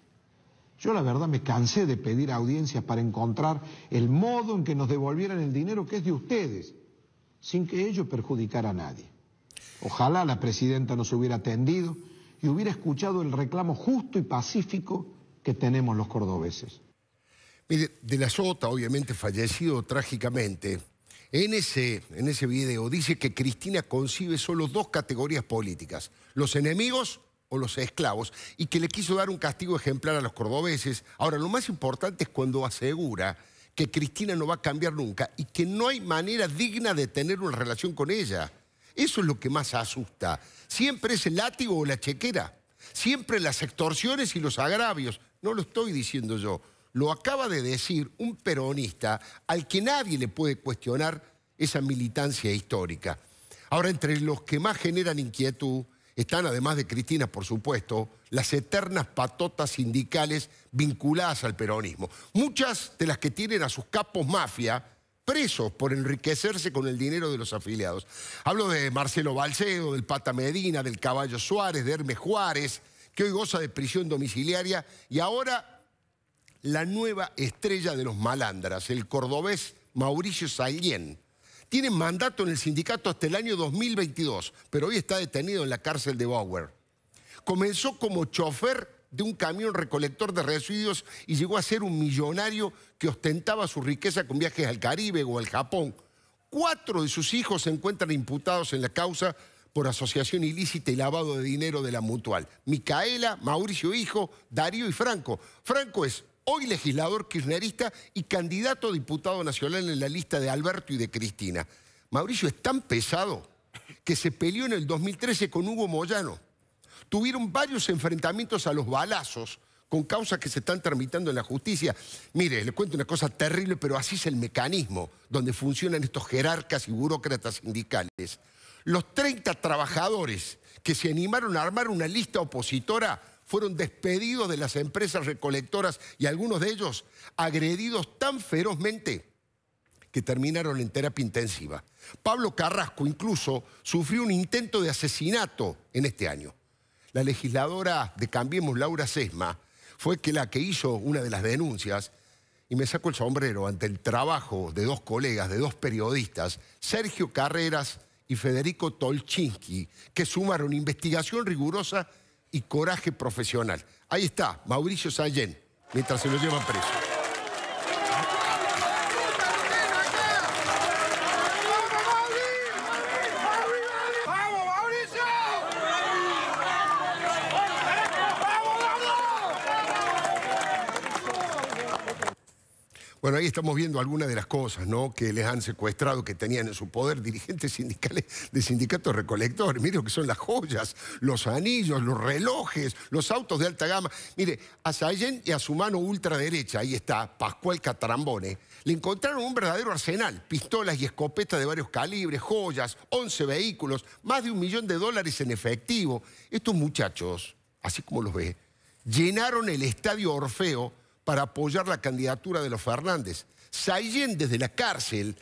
Yo la verdad me cansé de pedir audiencias para encontrar el modo en que nos devolvieran el dinero que es de ustedes, sin que ello perjudicara a nadie. Ojalá la presidenta nos hubiera atendido y hubiera escuchado el reclamo justo y pacífico que tenemos los cordobeses. Mire, de la Sota, obviamente fallecido trágicamente, en ese, en ese video dice que Cristina concibe solo dos categorías políticas, los enemigos o los esclavos, y que le quiso dar un castigo ejemplar a los cordobeses. Ahora, lo más importante es cuando asegura que Cristina no va a cambiar nunca y que no hay manera digna de tener una relación con ella. Eso es lo que más asusta. Siempre es el látigo o la chequera. Siempre las extorsiones y los agravios. No lo estoy diciendo yo. Lo acaba de decir un peronista al que nadie le puede cuestionar esa militancia histórica. Ahora, entre los que más generan inquietud están, además de Cristina, por supuesto, las eternas patotas sindicales vinculadas al peronismo. Muchas de las que tienen a sus capos mafia presos por enriquecerse con el dinero de los afiliados. Hablo de Marcelo Balcedo, del Pata Medina, del Caballo Suárez, de Hermes Juárez, que hoy goza de prisión domiciliaria y ahora la nueva estrella de los malandras, el cordobés Mauricio Salien, Tiene mandato en el sindicato hasta el año 2022, pero hoy está detenido en la cárcel de Bauer. Comenzó como chofer de un camión recolector de residuos y llegó a ser un millonario que ostentaba su riqueza con viajes al Caribe o al Japón. Cuatro de sus hijos se encuentran imputados en la causa por asociación ilícita y lavado de dinero de la mutual. Micaela, Mauricio Hijo, Darío y Franco. Franco es hoy legislador kirchnerista y candidato a diputado nacional en la lista de Alberto y de Cristina. Mauricio es tan pesado que se peleó en el 2013 con Hugo Moyano. Tuvieron varios enfrentamientos a los balazos con causas que se están tramitando en la justicia. Mire, le cuento una cosa terrible, pero así es el mecanismo donde funcionan estos jerarcas y burócratas sindicales. Los 30 trabajadores que se animaron a armar una lista opositora fueron despedidos de las empresas recolectoras y algunos de ellos agredidos tan ferozmente que terminaron en terapia intensiva. Pablo Carrasco incluso sufrió un intento de asesinato en este año. La legisladora de Cambiemos, Laura Sesma, fue que la que hizo una de las denuncias y me saco el sombrero ante el trabajo de dos colegas, de dos periodistas, Sergio Carreras y Federico Tolchinsky, que sumaron investigación rigurosa y coraje profesional. Ahí está, Mauricio Sallén, mientras se lo llevan preso. Bueno, ahí estamos viendo algunas de las cosas ¿no? que les han secuestrado, que tenían en su poder dirigentes sindicales de sindicatos recolectores. Mire lo que son las joyas, los anillos, los relojes, los autos de alta gama. Mire, a Sayen y a su mano ultraderecha, ahí está Pascual Catarambone, le encontraron un verdadero arsenal, pistolas y escopetas de varios calibres, joyas, 11 vehículos, más de un millón de dólares en efectivo. Estos muchachos, así como los ve, llenaron el estadio Orfeo para apoyar la candidatura de los Fernández. Sayen desde la cárcel,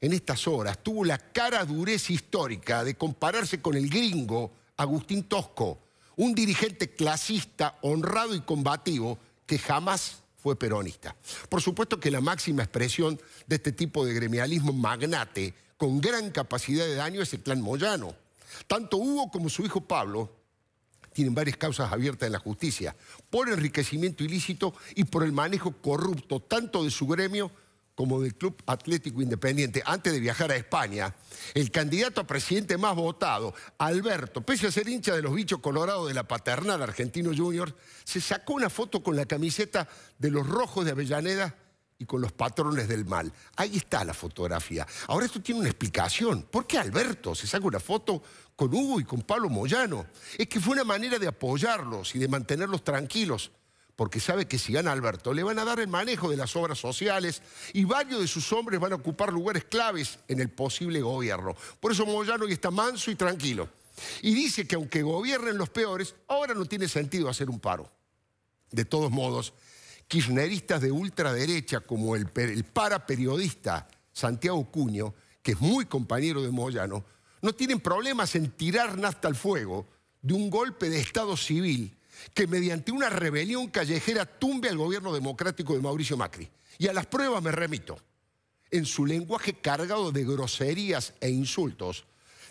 en estas horas, tuvo la cara dureza histórica de compararse con el gringo Agustín Tosco, un dirigente clasista, honrado y combativo que jamás fue peronista. Por supuesto que la máxima expresión de este tipo de gremialismo magnate con gran capacidad de daño es el clan Moyano. Tanto Hugo como su hijo Pablo tienen varias causas abiertas en la justicia por enriquecimiento ilícito y por el manejo corrupto tanto de su gremio como del Club Atlético Independiente. Antes de viajar a España, el candidato a presidente más votado, Alberto, pese a ser hincha de los bichos colorados de la paternal Argentino Junior, se sacó una foto con la camiseta de los rojos de Avellaneda y con los patrones del mal. Ahí está la fotografía. Ahora esto tiene una explicación. ¿Por qué Alberto se saca una foto con Hugo y con Pablo Moyano? Es que fue una manera de apoyarlos y de mantenerlos tranquilos, porque sabe que si gana Alberto le van a dar el manejo de las obras sociales y varios de sus hombres van a ocupar lugares claves en el posible gobierno. Por eso Moyano hoy está manso y tranquilo. Y dice que aunque gobiernen los peores, ahora no tiene sentido hacer un paro. De todos modos, kirchneristas de ultraderecha como el, el paraperiodista Santiago Cuño, que es muy compañero de Moyano, no tienen problemas en tirar nafta al fuego de un golpe de Estado civil que mediante una rebelión callejera tumbe al gobierno democrático de Mauricio Macri. Y a las pruebas me remito. En su lenguaje cargado de groserías e insultos,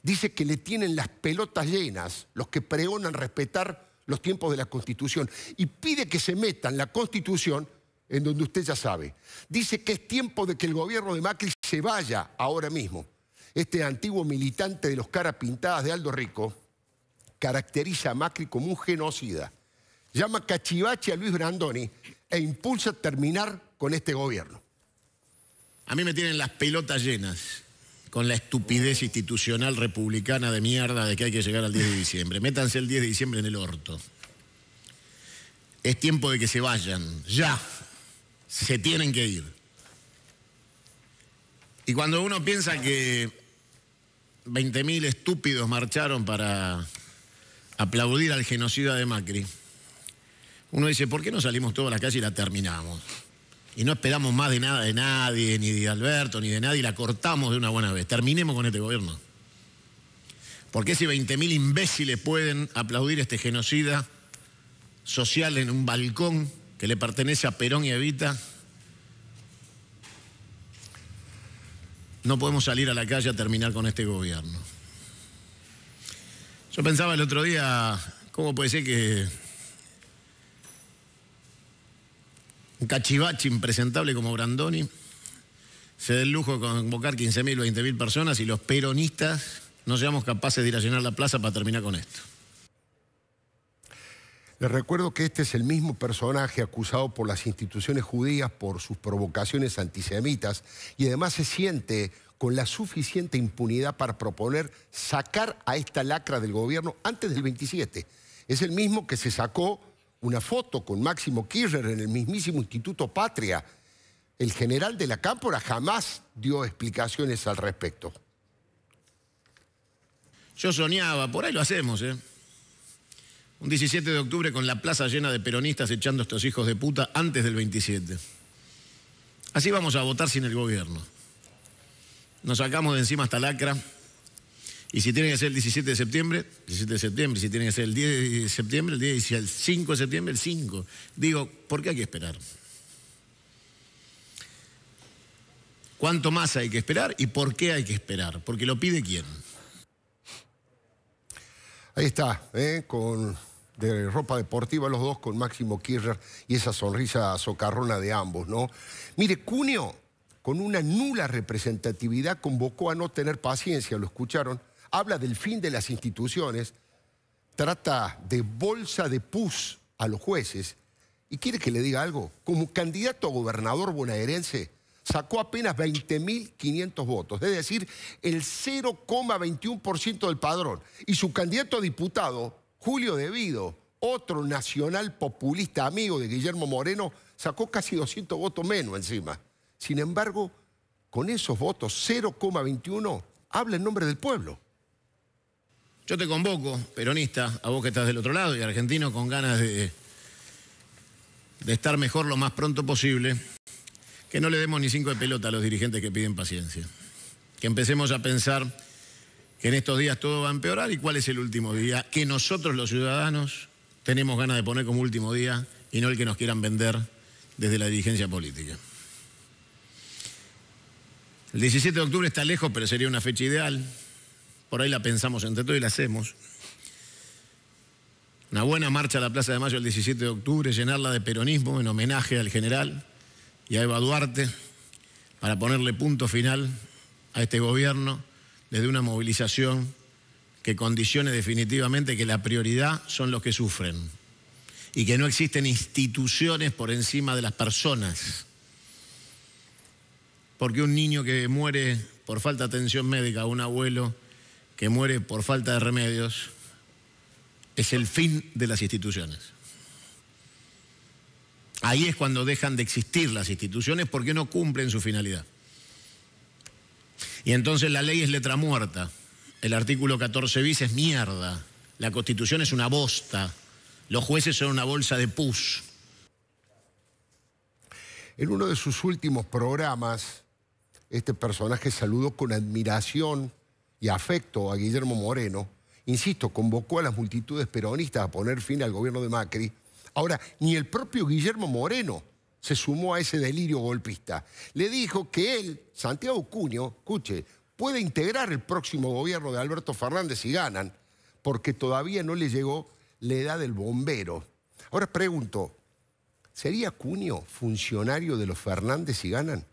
dice que le tienen las pelotas llenas los que pregonan respetar los tiempos de la Constitución y pide que se metan la Constitución en donde usted ya sabe. Dice que es tiempo de que el gobierno de Macri se vaya ahora mismo. Este antiguo militante de los caras pintadas de Aldo Rico caracteriza a Macri como un genocida. Llama cachivache a Luis Brandoni e impulsa terminar con este gobierno. A mí me tienen las pelotas llenas con la estupidez institucional republicana de mierda de que hay que llegar al 10 de diciembre. Métanse el 10 de diciembre en el orto. Es tiempo de que se vayan, ya. Se tienen que ir. Y cuando uno piensa que 20.000 estúpidos marcharon para aplaudir al genocida de Macri, uno dice, ¿por qué no salimos todos a la calle y la terminamos? y no esperamos más de nada de nadie, ni de Alberto, ni de nadie, la cortamos de una buena vez. Terminemos con este gobierno. Porque si 20.000 imbéciles pueden aplaudir este genocida social en un balcón que le pertenece a Perón y Evita, no podemos salir a la calle a terminar con este gobierno. Yo pensaba el otro día, ¿cómo puede ser que un cachivache impresentable como Brandoni, se dé el lujo de convocar 15.000, 20.000 personas y los peronistas no seamos capaces de ir a llenar la plaza para terminar con esto. Les recuerdo que este es el mismo personaje acusado por las instituciones judías por sus provocaciones antisemitas y además se siente con la suficiente impunidad para proponer sacar a esta lacra del gobierno antes del 27. Es el mismo que se sacó una foto con Máximo Kirchner en el mismísimo Instituto Patria. El general de la Cámpora jamás dio explicaciones al respecto. Yo soñaba, por ahí lo hacemos, ¿eh? Un 17 de octubre con la plaza llena de peronistas echando a estos hijos de puta antes del 27. Así vamos a votar sin el gobierno. Nos sacamos de encima esta lacra. Y si tiene que ser el 17 de septiembre, 17 de septiembre. Si tiene que ser el 10 de septiembre, el 10. el 5 de septiembre, el 5. Digo, ¿por qué hay que esperar? ¿Cuánto más hay que esperar y por qué hay que esperar? Porque lo pide quién. Ahí está, ¿eh? con de ropa deportiva los dos con Máximo Kircher y esa sonrisa socarrona de ambos, ¿no? Mire, Cunio, con una nula representatividad, convocó a no tener paciencia, lo escucharon, habla del fin de las instituciones, trata de bolsa de pus a los jueces y quiere que le diga algo. Como candidato a gobernador bonaerense, sacó apenas 20.500 votos, es decir, el 0,21% del padrón. Y su candidato a diputado, Julio Devido, otro nacional populista amigo de Guillermo Moreno, sacó casi 200 votos menos encima. Sin embargo, con esos votos, 0,21, habla en nombre del pueblo. Yo te convoco, peronista, a vos que estás del otro lado y argentino con ganas de, de estar mejor lo más pronto posible, que no le demos ni cinco de pelota a los dirigentes que piden paciencia. Que empecemos a pensar que en estos días todo va a empeorar y cuál es el último día que nosotros los ciudadanos tenemos ganas de poner como último día y no el que nos quieran vender desde la dirigencia política. El 17 de octubre está lejos, pero sería una fecha ideal por ahí la pensamos entre todos y la hacemos. Una buena marcha a la Plaza de Mayo el 17 de octubre, llenarla de peronismo en homenaje al general y a Eva Duarte para ponerle punto final a este gobierno desde una movilización que condicione definitivamente que la prioridad son los que sufren y que no existen instituciones por encima de las personas. Porque un niño que muere por falta de atención médica, un abuelo que muere por falta de remedios es el fin de las instituciones. Ahí es cuando dejan de existir las instituciones porque no cumplen su finalidad. Y entonces la ley es letra muerta, el artículo 14 bis es mierda, la constitución es una bosta, los jueces son una bolsa de pus. En uno de sus últimos programas, este personaje saludó con admiración y afecto a Guillermo Moreno, insisto, convocó a las multitudes peronistas a poner fin al gobierno de Macri. Ahora, ni el propio Guillermo Moreno se sumó a ese delirio golpista. Le dijo que él, Santiago Cuño, escuche, puede integrar el próximo gobierno de Alberto Fernández si ganan, porque todavía no le llegó la edad del bombero. Ahora pregunto, ¿sería Cuño funcionario de los Fernández si ganan?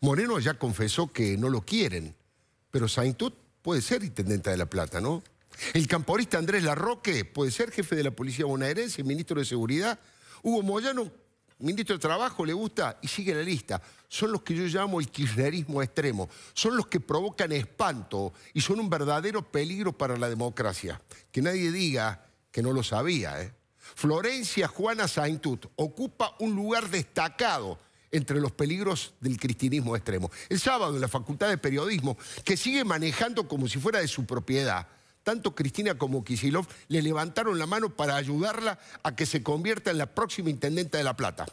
Moreno ya confesó que no lo quieren, pero Saintut puede ser intendente de La Plata, ¿no? El camporista Andrés Larroque puede ser jefe de la Policía Bonaerense, ministro de Seguridad. Hugo Moyano, ministro de Trabajo, le gusta y sigue la lista. Son los que yo llamo el kirchnerismo extremo. Son los que provocan espanto y son un verdadero peligro para la democracia. Que nadie diga que no lo sabía. ¿eh? Florencia Juana Saintut ocupa un lugar destacado entre los peligros del cristinismo extremo. El sábado en la Facultad de Periodismo, que sigue manejando como si fuera de su propiedad, tanto Cristina como Kisilov le levantaron la mano para ayudarla a que se convierta en la próxima intendente de La Plata.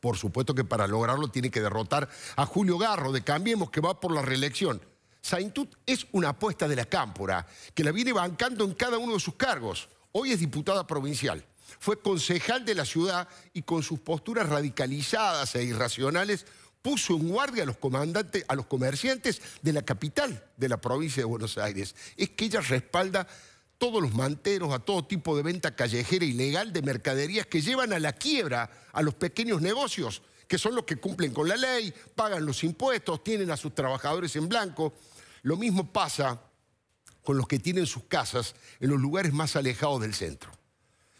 Por supuesto que para lograrlo tiene que derrotar a Julio Garro de Cambiemos, que va por la reelección. Saintut es una apuesta de la cámpora, que la viene bancando en cada uno de sus cargos. Hoy es diputada provincial. Fue concejal de la ciudad y con sus posturas radicalizadas e irracionales puso en guardia a los, comandantes, a los comerciantes de la capital de la provincia de Buenos Aires. Es que ella respalda todos los manteros, a todo tipo de venta callejera ilegal de mercaderías que llevan a la quiebra a los pequeños negocios, que son los que cumplen con la ley, pagan los impuestos, tienen a sus trabajadores en blanco. Lo mismo pasa con los que tienen sus casas en los lugares más alejados del centro.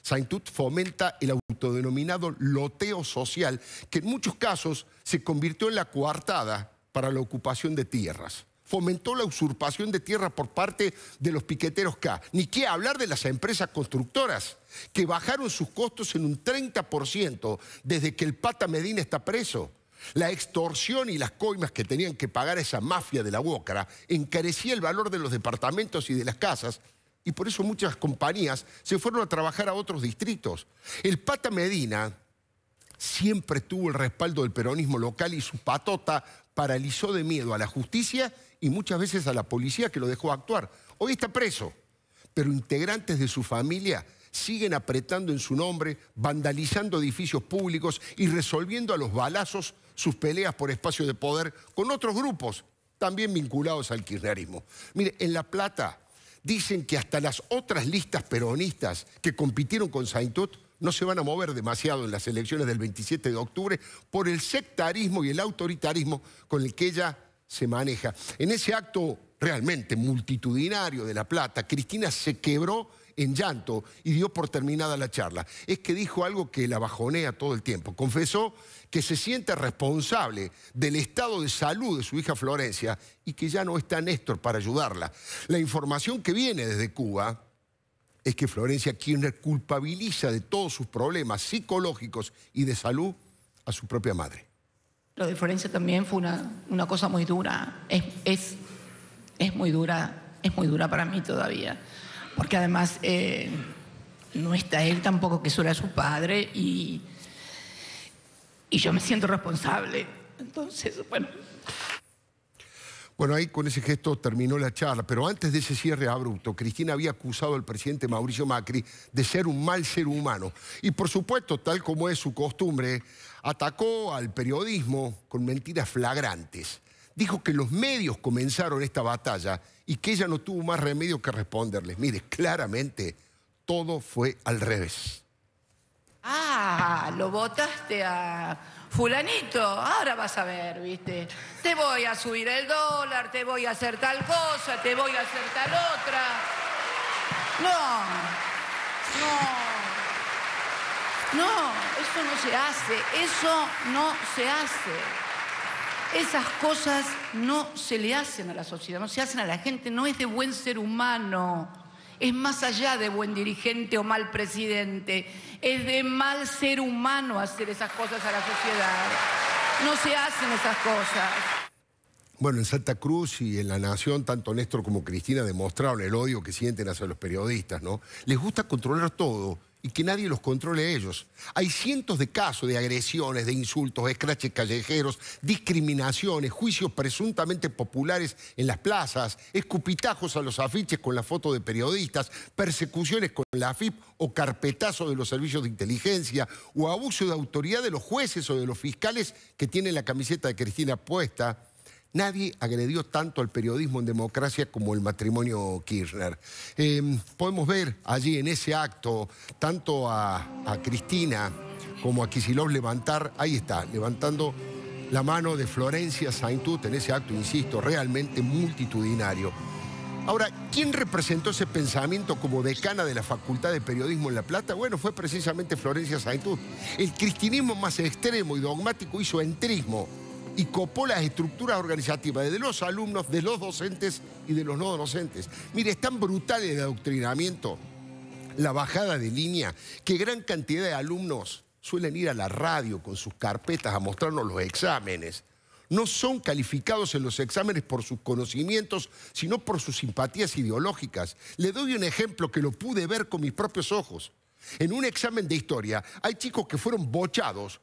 Saintut fomenta el autodenominado loteo social, que en muchos casos se convirtió en la coartada para la ocupación de tierras. Fomentó la usurpación de tierras por parte de los piqueteros K. Ni qué hablar de las empresas constructoras, que bajaron sus costos en un 30% desde que el Pata Medina está preso. La extorsión y las coimas que tenían que pagar esa mafia de la UOCRA encarecía el valor de los departamentos y de las casas y por eso muchas compañías se fueron a trabajar a otros distritos. El Pata Medina siempre tuvo el respaldo del peronismo local y su patota paralizó de miedo a la justicia y muchas veces a la policía que lo dejó actuar. Hoy está preso, pero integrantes de su familia siguen apretando en su nombre, vandalizando edificios públicos y resolviendo a los balazos sus peleas por espacio de poder con otros grupos también vinculados al kirchnerismo. Mire, en La Plata dicen que hasta las otras listas peronistas que compitieron con Saintut no se van a mover demasiado en las elecciones del 27 de octubre por el sectarismo y el autoritarismo con el que ella se maneja. En ese acto realmente multitudinario de La Plata, Cristina se quebró en llanto y dio por terminada la charla. Es que dijo algo que la bajonea todo el tiempo. Confesó que se siente responsable del estado de salud de su hija Florencia y que ya no está Néstor para ayudarla. La información que viene desde Cuba es que Florencia Kirchner culpabiliza de todos sus problemas psicológicos y de salud a su propia madre. Lo de Florencia también fue una, cosa muy dura. es, es muy dura, es muy dura para mí todavía porque además eh, no está él tampoco, que solo su padre, y, y yo me siento responsable. Entonces, bueno. Bueno, ahí con ese gesto terminó la charla, pero antes de ese cierre abrupto, Cristina había acusado al presidente Mauricio Macri de ser un mal ser humano. Y por supuesto, tal como es su costumbre, atacó al periodismo con mentiras flagrantes dijo que los medios comenzaron esta batalla y que ella no tuvo más remedio que responderles. Mire, claramente todo fue al revés. Ah, lo votaste a fulanito, ahora vas a ver, viste. Te voy a subir el dólar, te voy a hacer tal cosa, te voy a hacer tal otra. No, no, no, eso no se hace, eso no se hace. Esas cosas no se le hacen a la sociedad, no se hacen a la gente, no es de buen ser humano, es más allá de buen dirigente o mal presidente, es de mal ser humano hacer esas cosas a la sociedad. No se hacen esas cosas. Bueno, en Santa Cruz y en La Nación, tanto Néstor como Cristina demostraron el odio que sienten hacia los periodistas, ¿no? Les gusta controlar todo y que nadie los controle ellos. Hay cientos de casos de agresiones, de insultos, escraches callejeros, discriminaciones, juicios presuntamente populares en las plazas, escupitajos a los afiches con la foto de periodistas, persecuciones con la AFIP o carpetazo de los servicios de inteligencia o abuso de autoridad de los jueces o de los fiscales que tienen la camiseta de Cristina puesta. Nadie agredió tanto al periodismo en democracia como el matrimonio Kirchner. Em, podemos ver allí en ese acto tanto a, Cristina como a Kisilov levantar, ahí está, levantando la mano de Florencia Saintut en ese acto, insisto, realmente multitudinario. Ahora, ¿quién representó ese pensamiento como decana de la Facultad de Periodismo en La Plata? Bueno, fue precisamente Florencia saint-tout. El cristinismo más extremo y dogmático hizo entrismo y copó las estructuras organizativas de los alumnos, de los docentes y de los no docentes. Mire, es tan brutal el adoctrinamiento, la bajada de línea, que gran cantidad de alumnos suelen ir a la radio con sus carpetas a mostrarnos los exámenes. No son calificados en los exámenes por sus conocimientos, sino por sus simpatías ideológicas. Le doy un ejemplo que lo pude ver con mis propios ojos. En un examen de historia hay chicos que fueron bochados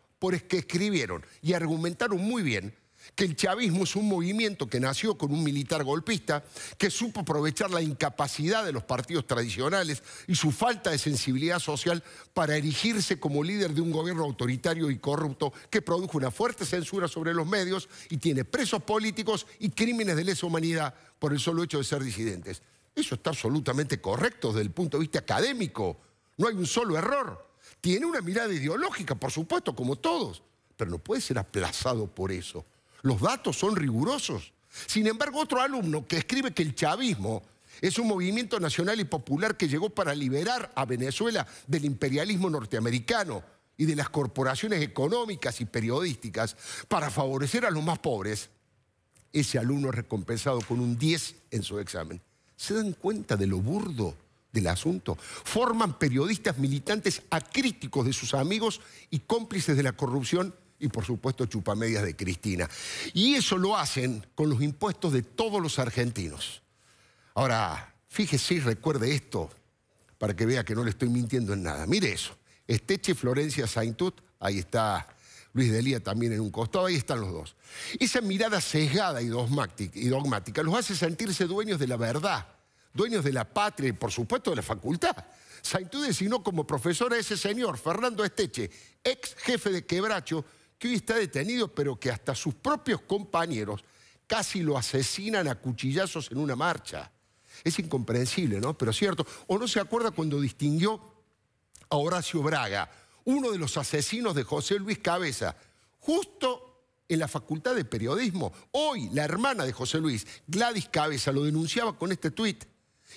que escribieron y argumentaron muy bien que el chavismo es un movimiento que nació con un militar golpista, que supo aprovechar la incapacidad de los partidos tradicionales y su falta de sensibilidad social para erigirse como líder de un gobierno autoritario y corrupto que produjo una fuerte censura sobre los medios y tiene presos políticos y crímenes de lesa humanidad por el solo hecho de ser disidentes. Eso está absolutamente correcto desde el punto de vista académico. No hay un solo error tiene una mirada ideológica, por supuesto, como todos, pero no puede ser aplazado por eso. Los datos son rigurosos. Sin embargo, otro alumno que escribe que el chavismo es un movimiento nacional y popular que llegó para liberar a Venezuela del imperialismo norteamericano y de las corporaciones económicas y periodísticas para favorecer a los más pobres, ese alumno es recompensado con un 10 en su examen. ¿Se dan cuenta de lo burdo del asunto. Forman periodistas militantes acríticos de sus amigos y cómplices de la corrupción y por supuesto chupamedias de Cristina. Y eso lo hacen con los impuestos de todos los argentinos. Ahora, fíjese y recuerde esto para que vea que no le estoy mintiendo en nada. Mire eso. Esteche, Florencia, Saintut, ahí está Luis Delía también en un costado, ahí están los dos. Esa mirada sesgada y dogmática los hace sentirse dueños de la verdad dueños de la patria y por supuesto de la facultad. Saintú designó como profesor a ese señor, Fernando Esteche, ex jefe de Quebracho, que hoy está detenido, pero que hasta sus propios compañeros casi lo asesinan a cuchillazos en una marcha. Es incomprensible, ¿no? Pero es cierto. ¿O no se acuerda cuando distinguió a Horacio Braga, uno de los asesinos de José Luis Cabeza, justo en la Facultad de Periodismo? Hoy, la hermana de José Luis, Gladys Cabeza, lo denunciaba con este tuit.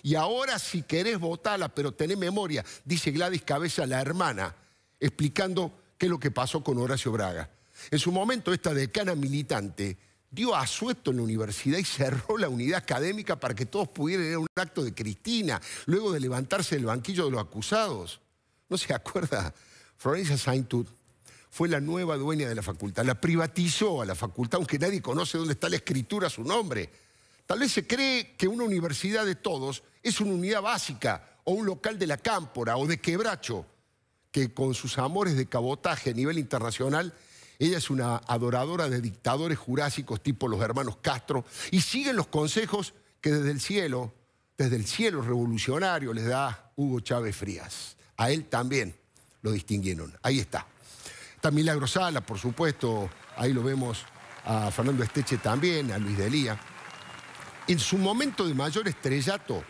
Y ahora si querés votarla, pero tenés memoria, dice Gladys Cabeza, la hermana, explicando qué es lo que pasó con Horacio Braga. En su momento esta decana militante dio asueto en la universidad y cerró la unidad académica para que todos pudieran ir a un acto de Cristina, luego de levantarse del banquillo de los acusados. ¿No se acuerda? Florencia Saintud fue la nueva dueña de la facultad, la privatizó a la facultad, aunque nadie conoce dónde está la escritura su nombre. Tal vez se cree que una universidad de todos es una unidad básica o un local de la cámpora o de quebracho, que con sus amores de cabotaje a nivel internacional, ella es una adoradora de dictadores jurásicos tipo los hermanos Castro y siguen los consejos que desde el cielo, desde el cielo revolucionario les da Hugo Chávez Frías. A él también lo distinguieron. Ahí está. Está Milagro Sala, por supuesto, ahí lo vemos a Fernando Esteche también, a Luis Delía. En su momento de mayor estrellato,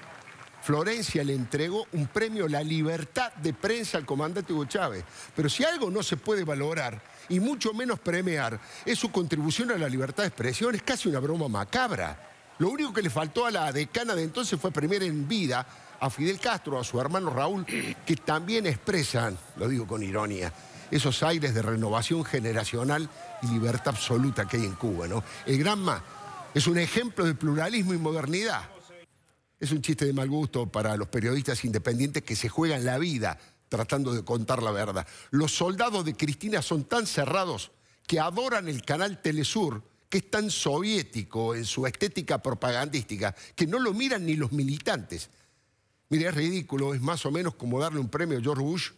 Florencia le entregó un premio La Libertad de Prensa al comandante Hugo Chávez. Pero si algo no se puede valorar, y mucho menos premiar, es su contribución a la libertad de expresión, es casi una broma macabra. Lo único que le faltó a la decana de entonces fue premiar en vida a Fidel Castro, a su hermano Raúl, que también expresan, lo digo con ironía, esos aires de renovación generacional y libertad absoluta que hay en Cuba, ¿no? El gran más es un ejemplo de pluralismo y modernidad. Es un chiste de mal gusto para los periodistas independientes que se juegan la vida tratando de contar la verdad. Los soldados de Cristina son tan cerrados que adoran el canal Telesur, que es tan soviético en su estética propagandística, que no lo miran ni los militantes. Mira, es ridículo, es más o menos como darle un premio a George Bush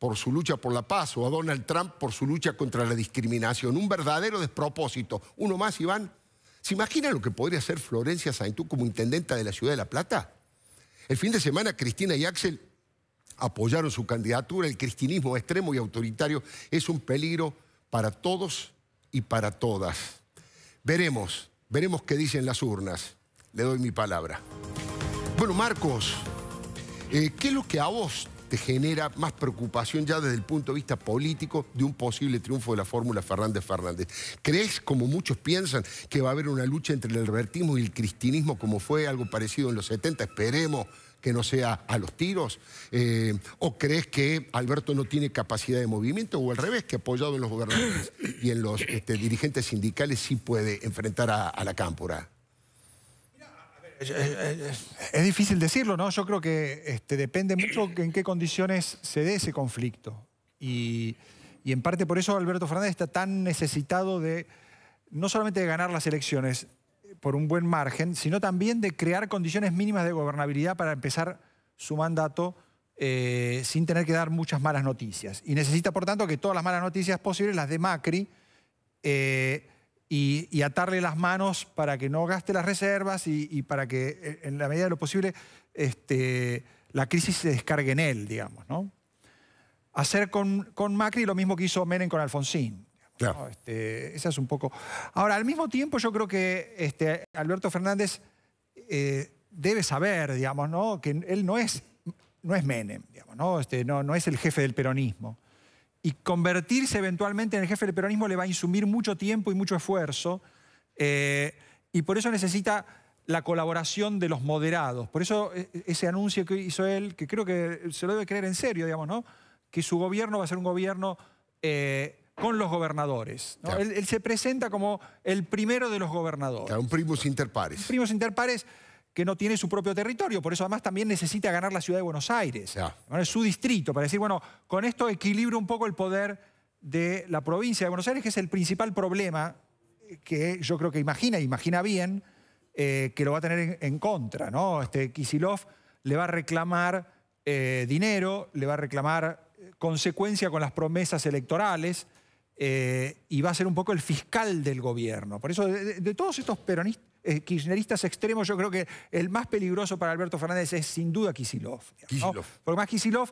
por su lucha por la paz o a Donald Trump por su lucha contra la discriminación. Un verdadero despropósito. Uno más, Iván. ¿Se imagina lo que podría hacer Florencia Saintú como intendenta de la ciudad de La Plata? El fin de semana Cristina y Axel apoyaron su candidatura. El cristinismo extremo y autoritario es un peligro para todos y para todas. Veremos, veremos qué dicen las urnas. Le doy mi palabra. Bueno, Marcos, eh, ¿qué es lo que a vos te genera más preocupación ya desde el punto de vista político de un posible triunfo de la fórmula Fernández Fernández. ¿Crees, como muchos piensan, que va a haber una lucha entre el albertismo y el cristinismo como fue algo parecido en los 70? Esperemos que no sea a los tiros? Eh, ¿O crees que Alberto no tiene capacidad de movimiento? ¿O al revés, que apoyado en los gobernantes y en los este, dirigentes sindicales sí puede enfrentar a la cámpora? Eh, eh, eh, es difícil decirlo, ¿no? Yo creo que este, depende mucho en qué condiciones se dé ese conflicto. Y, en parte por eso Alberto Fernández está tan necesitado de no solamente de ganar las elecciones por un buen margen, sino también de crear condiciones mínimas de gobernabilidad para empezar su mandato sin tener que dar muchas malas noticias. Y necesita, por tanto, que todas las malas noticias posibles, las de Macri, y, atarle las manos para que no gaste las reservas y, para que, eh, en la medida de lo posible, este, la crisis se descargue en él, digamos. ¿no? Hacer con, con Macri lo mismo que hizo Menem con Alfonsín. claro. Este, es un poco... Ahora, al mismo tiempo, yo creo que este, Alberto Fernández eh, debe saber, digamos, ¿no? que él no es, no es Menem, ¿no? Este, no, no es el jefe del peronismo y convertirse eventualmente en el jefe del peronismo le va a insumir mucho tiempo y mucho esfuerzo, eh, y por eso necesita la colaboración de los moderados. Por eso eh, ese anuncio que hizo él, que creo que se lo debe creer en serio, digamos, ¿no? Que su gobierno va a ser un gobierno eh, con los gobernadores. Él, se presenta como el primero de los gobernadores. un primus inter pares. Un primus inter pares que no tiene su propio territorio. Por eso además también necesita ganar la ciudad de Buenos Aires. su distrito, para decir, bueno, con esto equilibra un poco el poder de la provincia de Buenos Aires, que es el principal problema que yo creo que imagina, imagina bien, eh, que lo va a tener en, contra. ¿no? Este, Kisilov le va a reclamar eh, dinero, le va a reclamar eh, consecuencia con las promesas electorales. y va a ser un poco el fiscal del gobierno. Por eso, de todos estos peronistas, eh, kirchneristas extremos, yo creo que el más peligroso para Alberto Fernández es sin duda Kisilov. Porque más Kisilov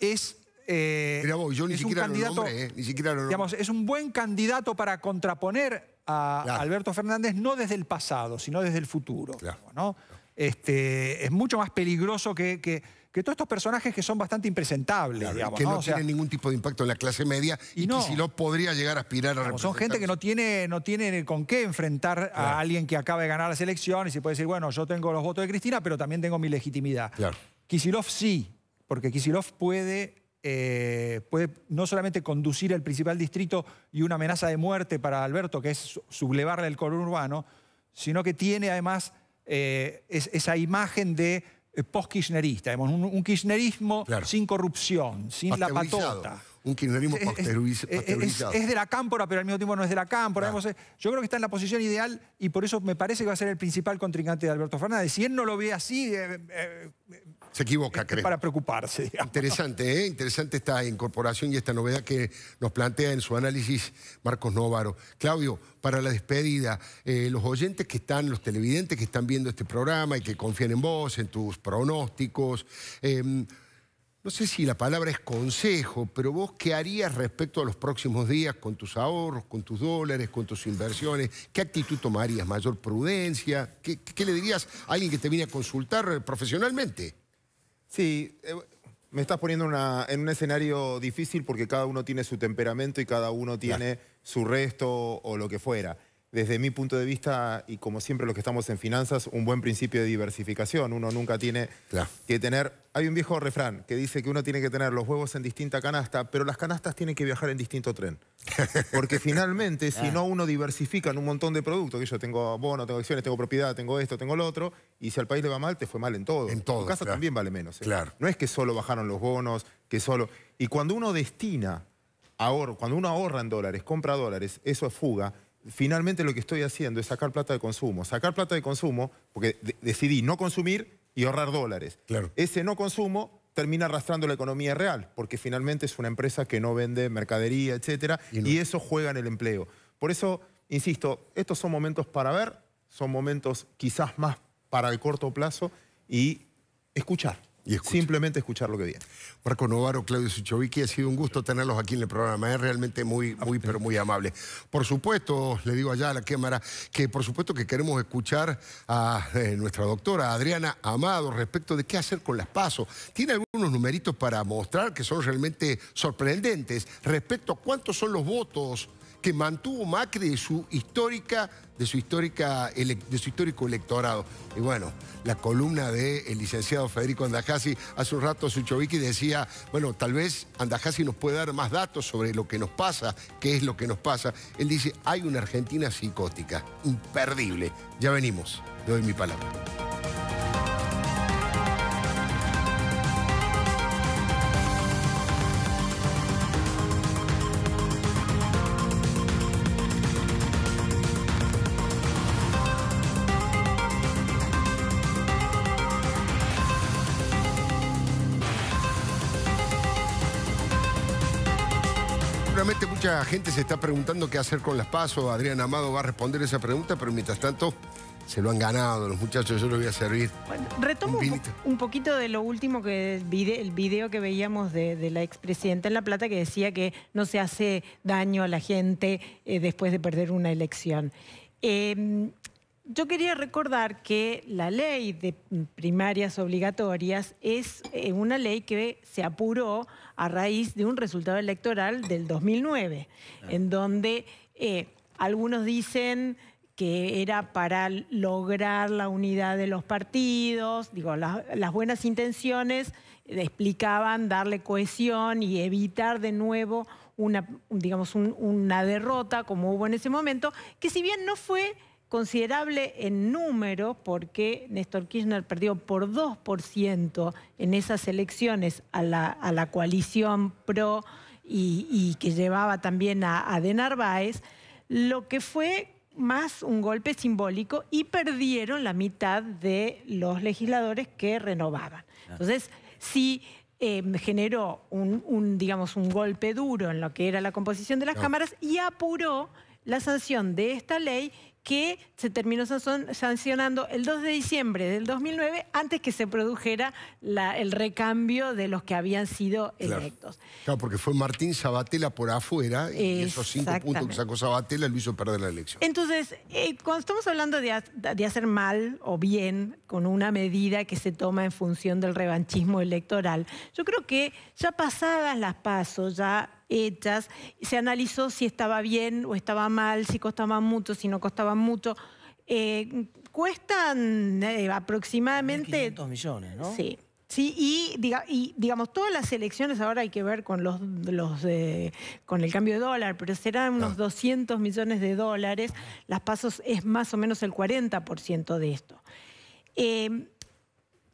es es un buen candidato para contraponer a Alberto Fernández, no desde el pasado, sino desde el futuro. Este, es mucho más peligroso que que todos estos personajes que son bastante impresentables, Que no, tienen ningún tipo de impacto en la clase media y, podría llegar a aspirar a digamos, Son gente que no tiene, no tiene con qué enfrentar a alguien que acaba de ganar las elecciones y puede decir, bueno, yo tengo los votos de Cristina, pero también tengo mi legitimidad. Claro. sí, porque Kisilov puede eh, puede no solamente conducir el principal distrito y una amenaza de muerte para Alberto, que es sublevarle el color urbano, sino que tiene además eh, esa imagen de eh, post-kirchnerista, un, un, kirchnerismo sin corrupción, sin la patota. Un kirchnerismo es, es, de la cámpora, pero al mismo tiempo no es de la cámpora. yo creo que está en la posición ideal y por eso me parece que va a ser el principal contrincante de Alberto Fernández. Si él no lo ve así, eh, eh, se equivoca, este Para preocuparse. Digamos. Interesante, ¿eh? interesante esta incorporación y esta novedad que nos plantea en su análisis Marcos Nóvaro. Claudio, para la despedida, eh, los oyentes que están, los televidentes que están viendo este programa y que confían en vos, en tus pronósticos, em, no sé si la palabra es consejo, pero vos qué harías respecto a los próximos días con tus ahorros, con tus dólares, con tus inversiones, qué actitud tomarías, mayor prudencia, qué, qué le dirías a alguien que te viene a consultar profesionalmente. Sí, eh, me estás poniendo en un escenario difícil porque cada uno tiene su temperamento y cada uno tiene su resto o lo que fuera desde mi punto de vista, y como siempre los que estamos en finanzas, un buen principio de diversificación. Uno nunca tiene que tener... Hay un viejo refrán que dice que uno tiene que tener los huevos en distinta canasta, pero las canastas tienen que viajar en distinto tren. Porque finalmente, si ah. no, uno diversifica en un montón de productos. Que yo tengo bono, tengo acciones, tengo propiedad, tengo esto, tengo lo otro. Y si al país le va mal, te fue mal en todo. En todo, caso casa también vale menos. ¿eh? Claro. No es que solo bajaron los bonos, que solo... Y cuando uno destina, cuando uno ahorra en dólares, compra dólares, eso es fuga finalmente lo que estoy haciendo es sacar plata de consumo. Sacar plata de consumo, porque decidí no consumir y ahorrar dólares. Ese no consumo termina arrastrando la economía real, porque finalmente es una empresa que no vende mercadería, etcétera, y eso juega en el empleo. Por eso, insisto, estos son momentos para ver, son momentos quizás más para el corto plazo y escuchar. Simplemente escuchar lo que viene. Marco Novaro, Claudio Suchovic, ha sido un gusto tenerlos aquí en el programa. Es realmente muy, muy, pero muy amable. Por supuesto, le digo allá a la cámara, que por supuesto que queremos escuchar a eh, nuestra doctora Adriana Amado respecto de qué hacer con las pasos. Tiene algunos numeritos para mostrar que son realmente sorprendentes respecto a cuántos son los votos se mantuvo Macri de su histórica, de su histórica, histórico electorado. Y bueno, la columna del licenciado Federico Andajasi hace un rato Suchovicki decía, bueno, tal vez Andajasi nos puede dar más datos sobre lo que nos pasa, qué es lo que nos pasa. Él dice, hay una Argentina psicótica, imperdible. Ya venimos, le doy mi palabra. Mucha gente se está preguntando qué hacer con las pasos. Adrián Amado va a responder esa pregunta, pero mientras tanto se lo han ganado los muchachos, yo les voy a servir. Bueno, retomo un, poquito de lo último que el video que veíamos de, la expresidenta en La Plata que decía que no se hace daño a la gente eh, después de perder una elección. Em, yo quería recordar que la ley de primarias obligatorias es eh, una ley que se apuró a raíz de un resultado electoral del 2009, ah. en donde eh, algunos dicen que era para lograr la unidad de los partidos, digo, las, buenas intenciones explicaban darle cohesión y evitar de nuevo una, digamos, una derrota como hubo en ese momento, que si bien no fue considerable en número... porque Néstor Kirchner perdió por 2% en esas elecciones a la, a la coalición pro y, que llevaba también a, a De Narváez, lo que fue más un golpe simbólico y perdieron la mitad de los legisladores que renovaban. Entonces, sí em, generó un, digamos, un golpe duro en lo que era la composición de las cámaras y apuró la sanción de esta ley que se terminó sancionando el 2 de diciembre del 2009 antes que se produjera el recambio de los que habían sido electos. Claro, porque fue Martín Sabatella por afuera y esos cinco puntos que sacó Sabatella lo hizo perder la elección. Entonces, eh, cuando estamos hablando de, de hacer mal o bien con una medida que se toma en función del revanchismo electoral, yo creo que ya pasadas las pasos, ya hechas. Se analizó si estaba bien o estaba mal, si costaba mucho, si no costaba mucho. Eh, cuestan eh, aproximadamente... 500 millones, ¿no? Sí. y, digamos, todas las elecciones ahora hay que ver con los, los eh, con el cambio de dólar, pero serán unos 200 ah. millones de dólares. Las pasos es más o menos el 40% de esto.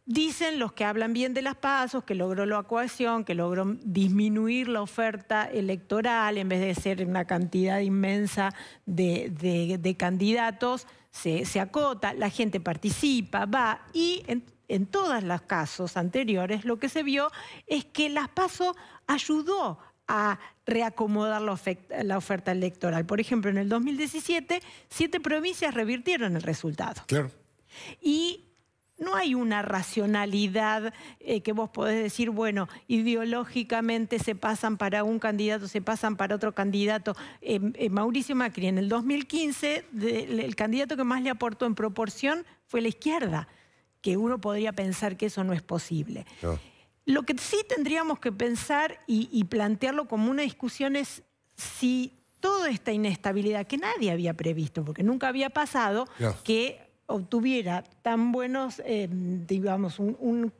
Dicen los que hablan bien de las pasos, que logró la coacción, que logró disminuir la oferta electoral, en vez de ser una cantidad inmensa de, candidatos, se, acota, la gente participa, va, y en, todos los casos anteriores lo que se vio es que las pasos ayudó a reacomodar la oferta, la oferta electoral. Por ejemplo, en el 2017, siete provincias revirtieron el resultado. Claro. Y no hay una racionalidad eh, que vos podés decir, bueno, ideológicamente se pasan para un candidato, se pasan para otro candidato. Eh, eh, Mauricio Macri, en el 2015, el candidato que más le aportó en proporción fue la izquierda, que uno podría pensar que eso no es posible. Lo que sí tendríamos que pensar y, plantearlo como una discusión es si toda esta inestabilidad que nadie había previsto, porque nunca había pasado, que obtuviera tan buenos, eh, digamos, un,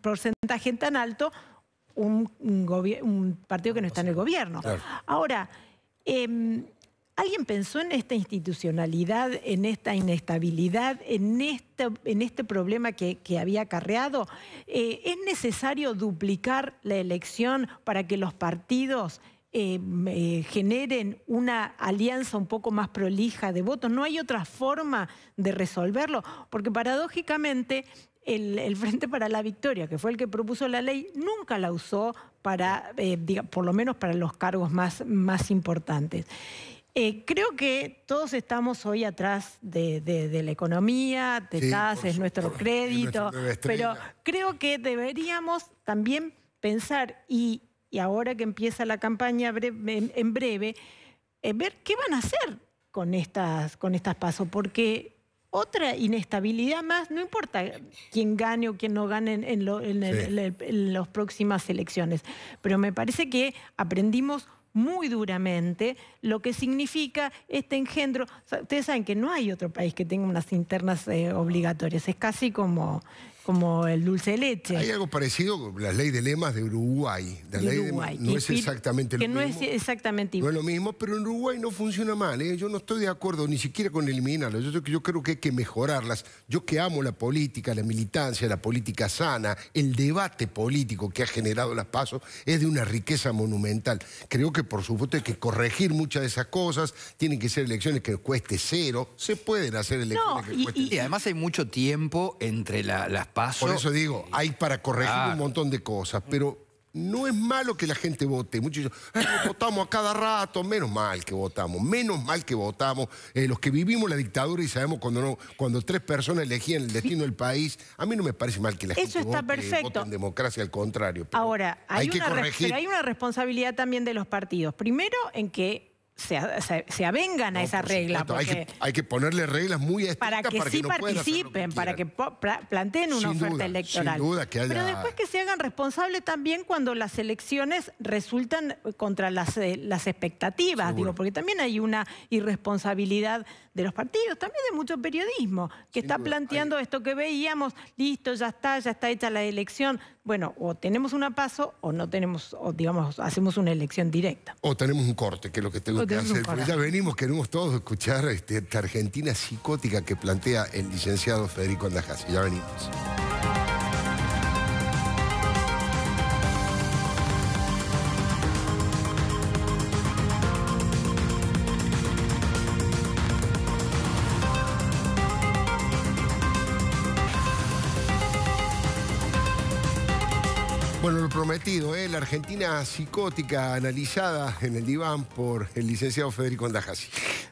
porcentaje tan alto, un, partido que no está en el gobierno. Ahora, em, ¿Alguien pensó en esta institucionalidad, en esta inestabilidad, en este, en este problema que, había acarreado? Eh, ¿Es necesario duplicar la elección para que los partidos eh, generen una alianza un poco más prolija de votos. No hay otra forma de resolverlo, porque paradójicamente el, Frente para la Victoria, que fue el que propuso la ley, nunca la usó para, eh, diga, por lo menos para los cargos más, más importantes. Eh, creo que todos estamos hoy atrás de, la economía, de sí, nuestro crédito, pero creo que deberíamos también pensar y y ahora que empieza la campaña en breve, eh, ver qué van a hacer con estas, con estas pasos, porque otra inestabilidad más, no importa quién gane o quién no gane en, las próximas elecciones, pero me parece que aprendimos muy duramente lo que significa este engendro. Ustedes saben que no hay otro país que tenga unas internas eh, obligatorias, es casi como como el dulce de leche. Hay algo parecido, con la ley de lemas de Uruguay. de Uruguay. no es exactamente lo mismo. mismo. no es exactamente igual. No es lo mismo, pero en Uruguay no funciona mal. ¿eh? Yo no estoy de acuerdo ni siquiera con eliminarlas. Yo, yo creo que hay que mejorarlas. Yo que amo la política, la militancia, la política sana, el debate político que ha generado las pasos es de una riqueza monumental. Creo que, por supuesto, hay que corregir muchas de esas cosas. Tienen que ser elecciones que cueste cero. Se pueden hacer elecciones que y, cueste cero. Y además hay mucho tiempo entre las por eso digo, hay para corregir un montón de cosas, pero no es malo que la gente vote. Muchos eh, votamos a cada rato, menos mal que votamos, menos mal que votamos. Eh, los que vivimos la dictadura y sabemos cuando, no, cuando tres personas elegían el destino del país, a mí no me parece mal que la gente está vote, en democracia, al contrario. Ahora, hay, que corregir. hay una responsabilidad también de los partidos. Primero, en que se, avengan a esa regla. hay, que, ponerle reglas muy estrictas para que, sí participen, para que planteen una oferta electoral. Pero después que se hagan responsables también cuando las elecciones resultan contra las, eh, las expectativas, digo, porque también hay una irresponsabilidad de los partidos, también de mucho periodismo, que está planteando esto que veíamos, listo, ya está, ya está hecha la elección, bueno, o tenemos una paso o no tenemos, o digamos, hacemos una elección directa. O tenemos un corte, que es lo que tengo que hacer. Pero ya venimos, queremos todos escuchar este, esta Argentina psicótica que plantea el licenciado Federico Andajasi. Ya venimos. prometido, ¿eh? la Argentina psicótica analizada en el diván por el licenciado Federico Andajasi.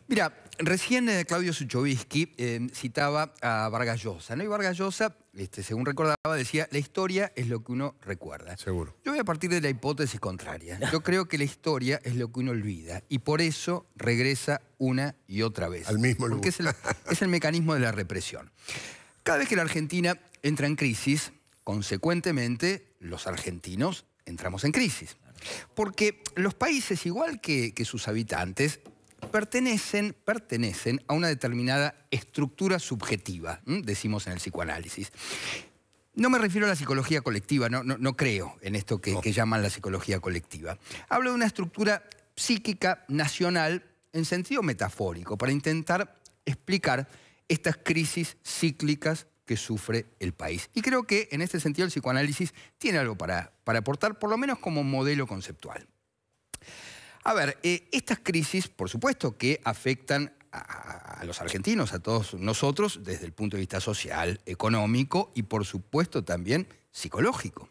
Mira, recién eh, Claudio Suchovisky eh, citaba a Vargas Llosa, ¿no? Y Vargas Llosa, este, según recordaba, decía, la historia es lo que uno recuerda. Seguro. Yo voy a partir de la hipótesis contraria. Yo creo que la historia es lo que uno olvida y por eso regresa una y otra vez. Al mismo lugar. Porque es el mecanismo de la represión. Cada vez que la Argentina entra en crisis, consecuentemente los argentinos entramos en crisis. Porque los países, igual que, sus habitantes, pertenecen, pertenecen a una determinada estructura subjetiva, decimos en el psicoanálisis. No me refiero a la psicología colectiva, no, no, creo en esto que llaman la psicología colectiva. Hablo de una estructura psíquica nacional en sentido metafórico, para intentar explicar estas crisis cíclicas que sufre el país. Y creo que en este sentido el psicoanálisis tiene algo para, aportar, por lo menos como modelo conceptual. A ver, eh, estas crisis, por supuesto, que afectan a, los argentinos, a todos nosotros, desde el punto de vista social, económico y, por supuesto, también psicológico.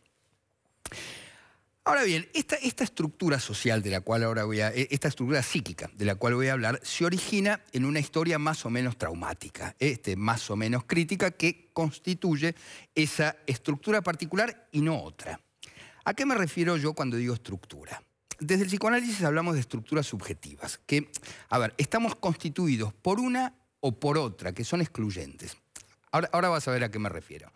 Ahora bien, esta, estructura social de la cual ahora voy a, e, esta estructura psíquica de la cual voy a hablar, se origina en una historia más o menos traumática, este, más o menos crítica, que constituye esa estructura particular y no otra. ¿A qué me refiero yo cuando digo estructura? Desde el psicoanálisis hablamos de estructuras subjetivas, que, a ver, estamos constituidos por una o por otra, que son excluyentes. Ahora, ahora vas a ver a qué me refiero.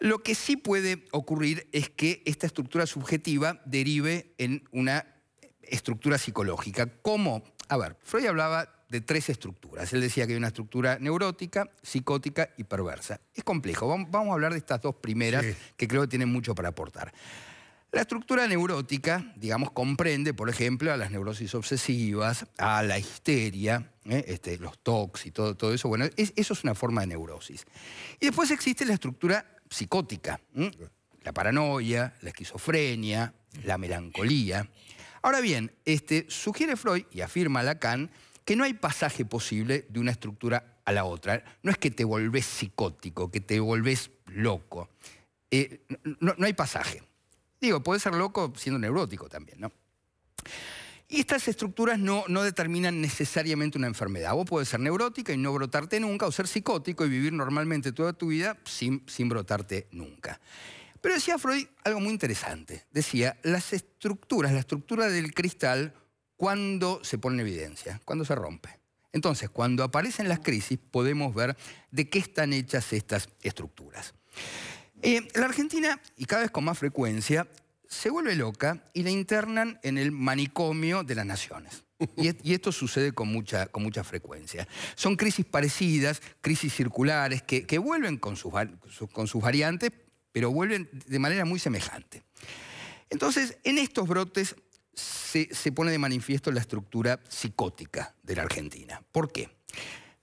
Lo que sí puede ocurrir es que esta estructura subjetiva derive en una estructura psicológica. ¿Cómo? A ver, Freud hablaba de tres estructuras. Él decía que hay una estructura neurótica, psicótica y perversa. Es complejo. Vamos a hablar de estas dos primeras que creo que tienen mucho para aportar. La estructura neurótica, digamos, comprende, por ejemplo, a las neurosis obsesivas, a la histeria, ¿eh? este, los tocs y todo, eso. Bueno, eso es una forma de neurosis. Y después existe la estructura psicótica. La paranoia, la esquizofrenia, la melancolía. Ahora bien, este, sugiere Freud y afirma Lacan que no hay pasaje posible de una estructura a la otra. No es que te volvés psicótico, que te volvés loco. Eh, no, hay pasaje. Digo, puede ser loco siendo neurótico también, ¿no? Y estas estructuras no, determinan necesariamente una enfermedad. Vos puedes ser neurótica y no brotarte nunca, o ser psicótico y vivir normalmente toda tu vida sin, brotarte nunca. Pero decía Freud algo muy interesante. Decía, las estructuras, la estructura del cristal, cuando se pone en evidencia, cuando se rompe. Entonces, cuando aparecen las crisis, podemos ver de qué están hechas estas estructuras. Eh, la Argentina, y cada vez con más frecuencia, se vuelve loca y la internan en el manicomio de las naciones. Y, esto sucede con mucha, con mucha frecuencia. Son crisis parecidas, crisis circulares, que, vuelven con sus, con sus variantes, pero vuelven de manera muy semejante. Entonces, en estos brotes se, pone de manifiesto la estructura psicótica de la Argentina. ¿Por qué?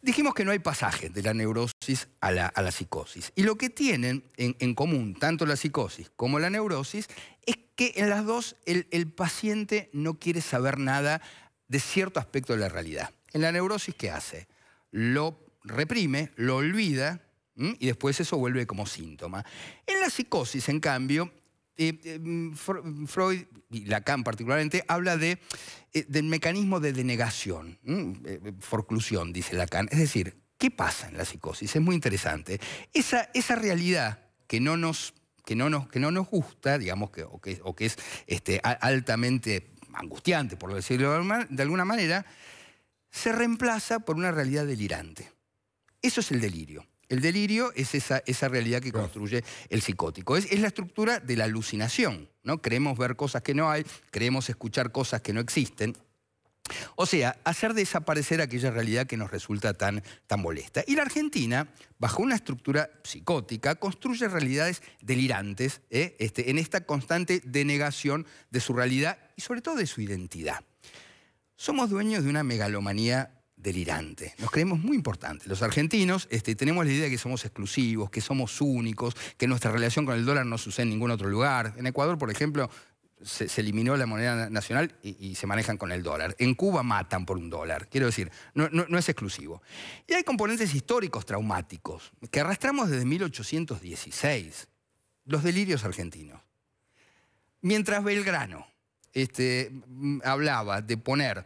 Dijimos que no hay pasaje de la neurosis a la, psicosis. Y lo que tienen en, en común tanto la psicosis como la neurosis es que en las dos el, paciente no quiere saber nada de cierto aspecto de la realidad. En la neurosis, ¿qué hace? Lo reprime, lo olvida y después eso vuelve como síntoma. En la psicosis, en cambio, eh, eh, mm, Freud, y Lacan particularmente, habla de, eh, del mecanismo de denegación, forclusión, dice Lacan. Es decir, ¿qué pasa en la psicosis? Es muy interesante. Esa, esa realidad que no nos que no nos, que no nos gusta, digamos, que, o, que, es este, altamente angustiante, por decirlo de alguna manera, se reemplaza por una realidad delirante. Eso es el delirio. El delirio es esa, esa realidad que construye el psicótico. Es, es, la estructura de la alucinación. ¿no? Creemos ver cosas que no hay, creemos escuchar cosas que no existen. O sea, hacer desaparecer aquella realidad que nos resulta tan, tan molesta. Y la Argentina, bajo una estructura psicótica, construye realidades delirantes ¿eh? este, en esta constante denegación de su realidad y sobre todo de su identidad. Somos dueños de una megalomanía delirante. Nos creemos muy importantes. Los argentinos este, tenemos la idea de que somos exclusivos, que somos únicos, que nuestra relación con el dólar no sucede en ningún otro lugar. En Ecuador, por ejemplo, se, eliminó la moneda nacional y, se manejan con el dólar. En Cuba matan por un dólar, quiero decir, no, es exclusivo. Y hay componentes históricos traumáticos que arrastramos desde 1816, los delirios argentinos. Mientras Belgrano este, hablaba de poner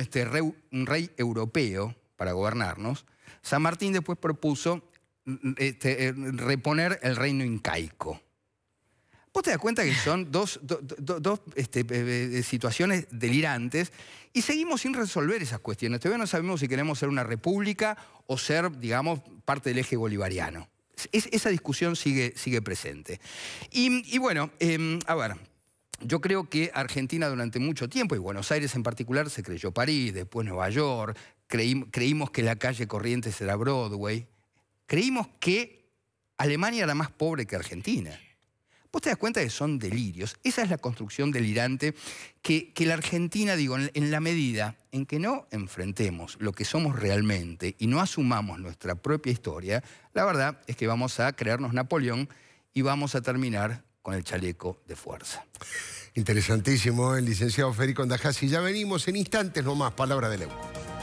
este, un, rey, europeo para gobernarnos, San Martín después propuso este, eh, reponer el reino incaico. Vos te das cuenta que son dos, este, eh, eh, situaciones delirantes y seguimos sin resolver esas cuestiones. Todavía no sabemos si queremos ser una república o ser, digamos, parte del eje bolivariano. esa discusión sigue, sigue presente. Y, bueno, em, a ver, yo creo que Argentina durante mucho tiempo, y Buenos Aires en particular, se creyó París, después Nueva York, creímos que la calle Corrientes era Broadway, creímos que Alemania era más pobre que Argentina. Vos te das cuenta que son delirios. Esa es la construcción delirante que, la Argentina, digo, en, la medida en que no enfrentemos lo que somos realmente y no asumamos nuestra propia historia, la verdad es que vamos a crearnos Napoleón y vamos a terminar con el chaleco de fuerza. Interesantísimo, ¿eh? el licenciado Federico Andajasi. Ya venimos en instantes nomás, palabra de Leuco.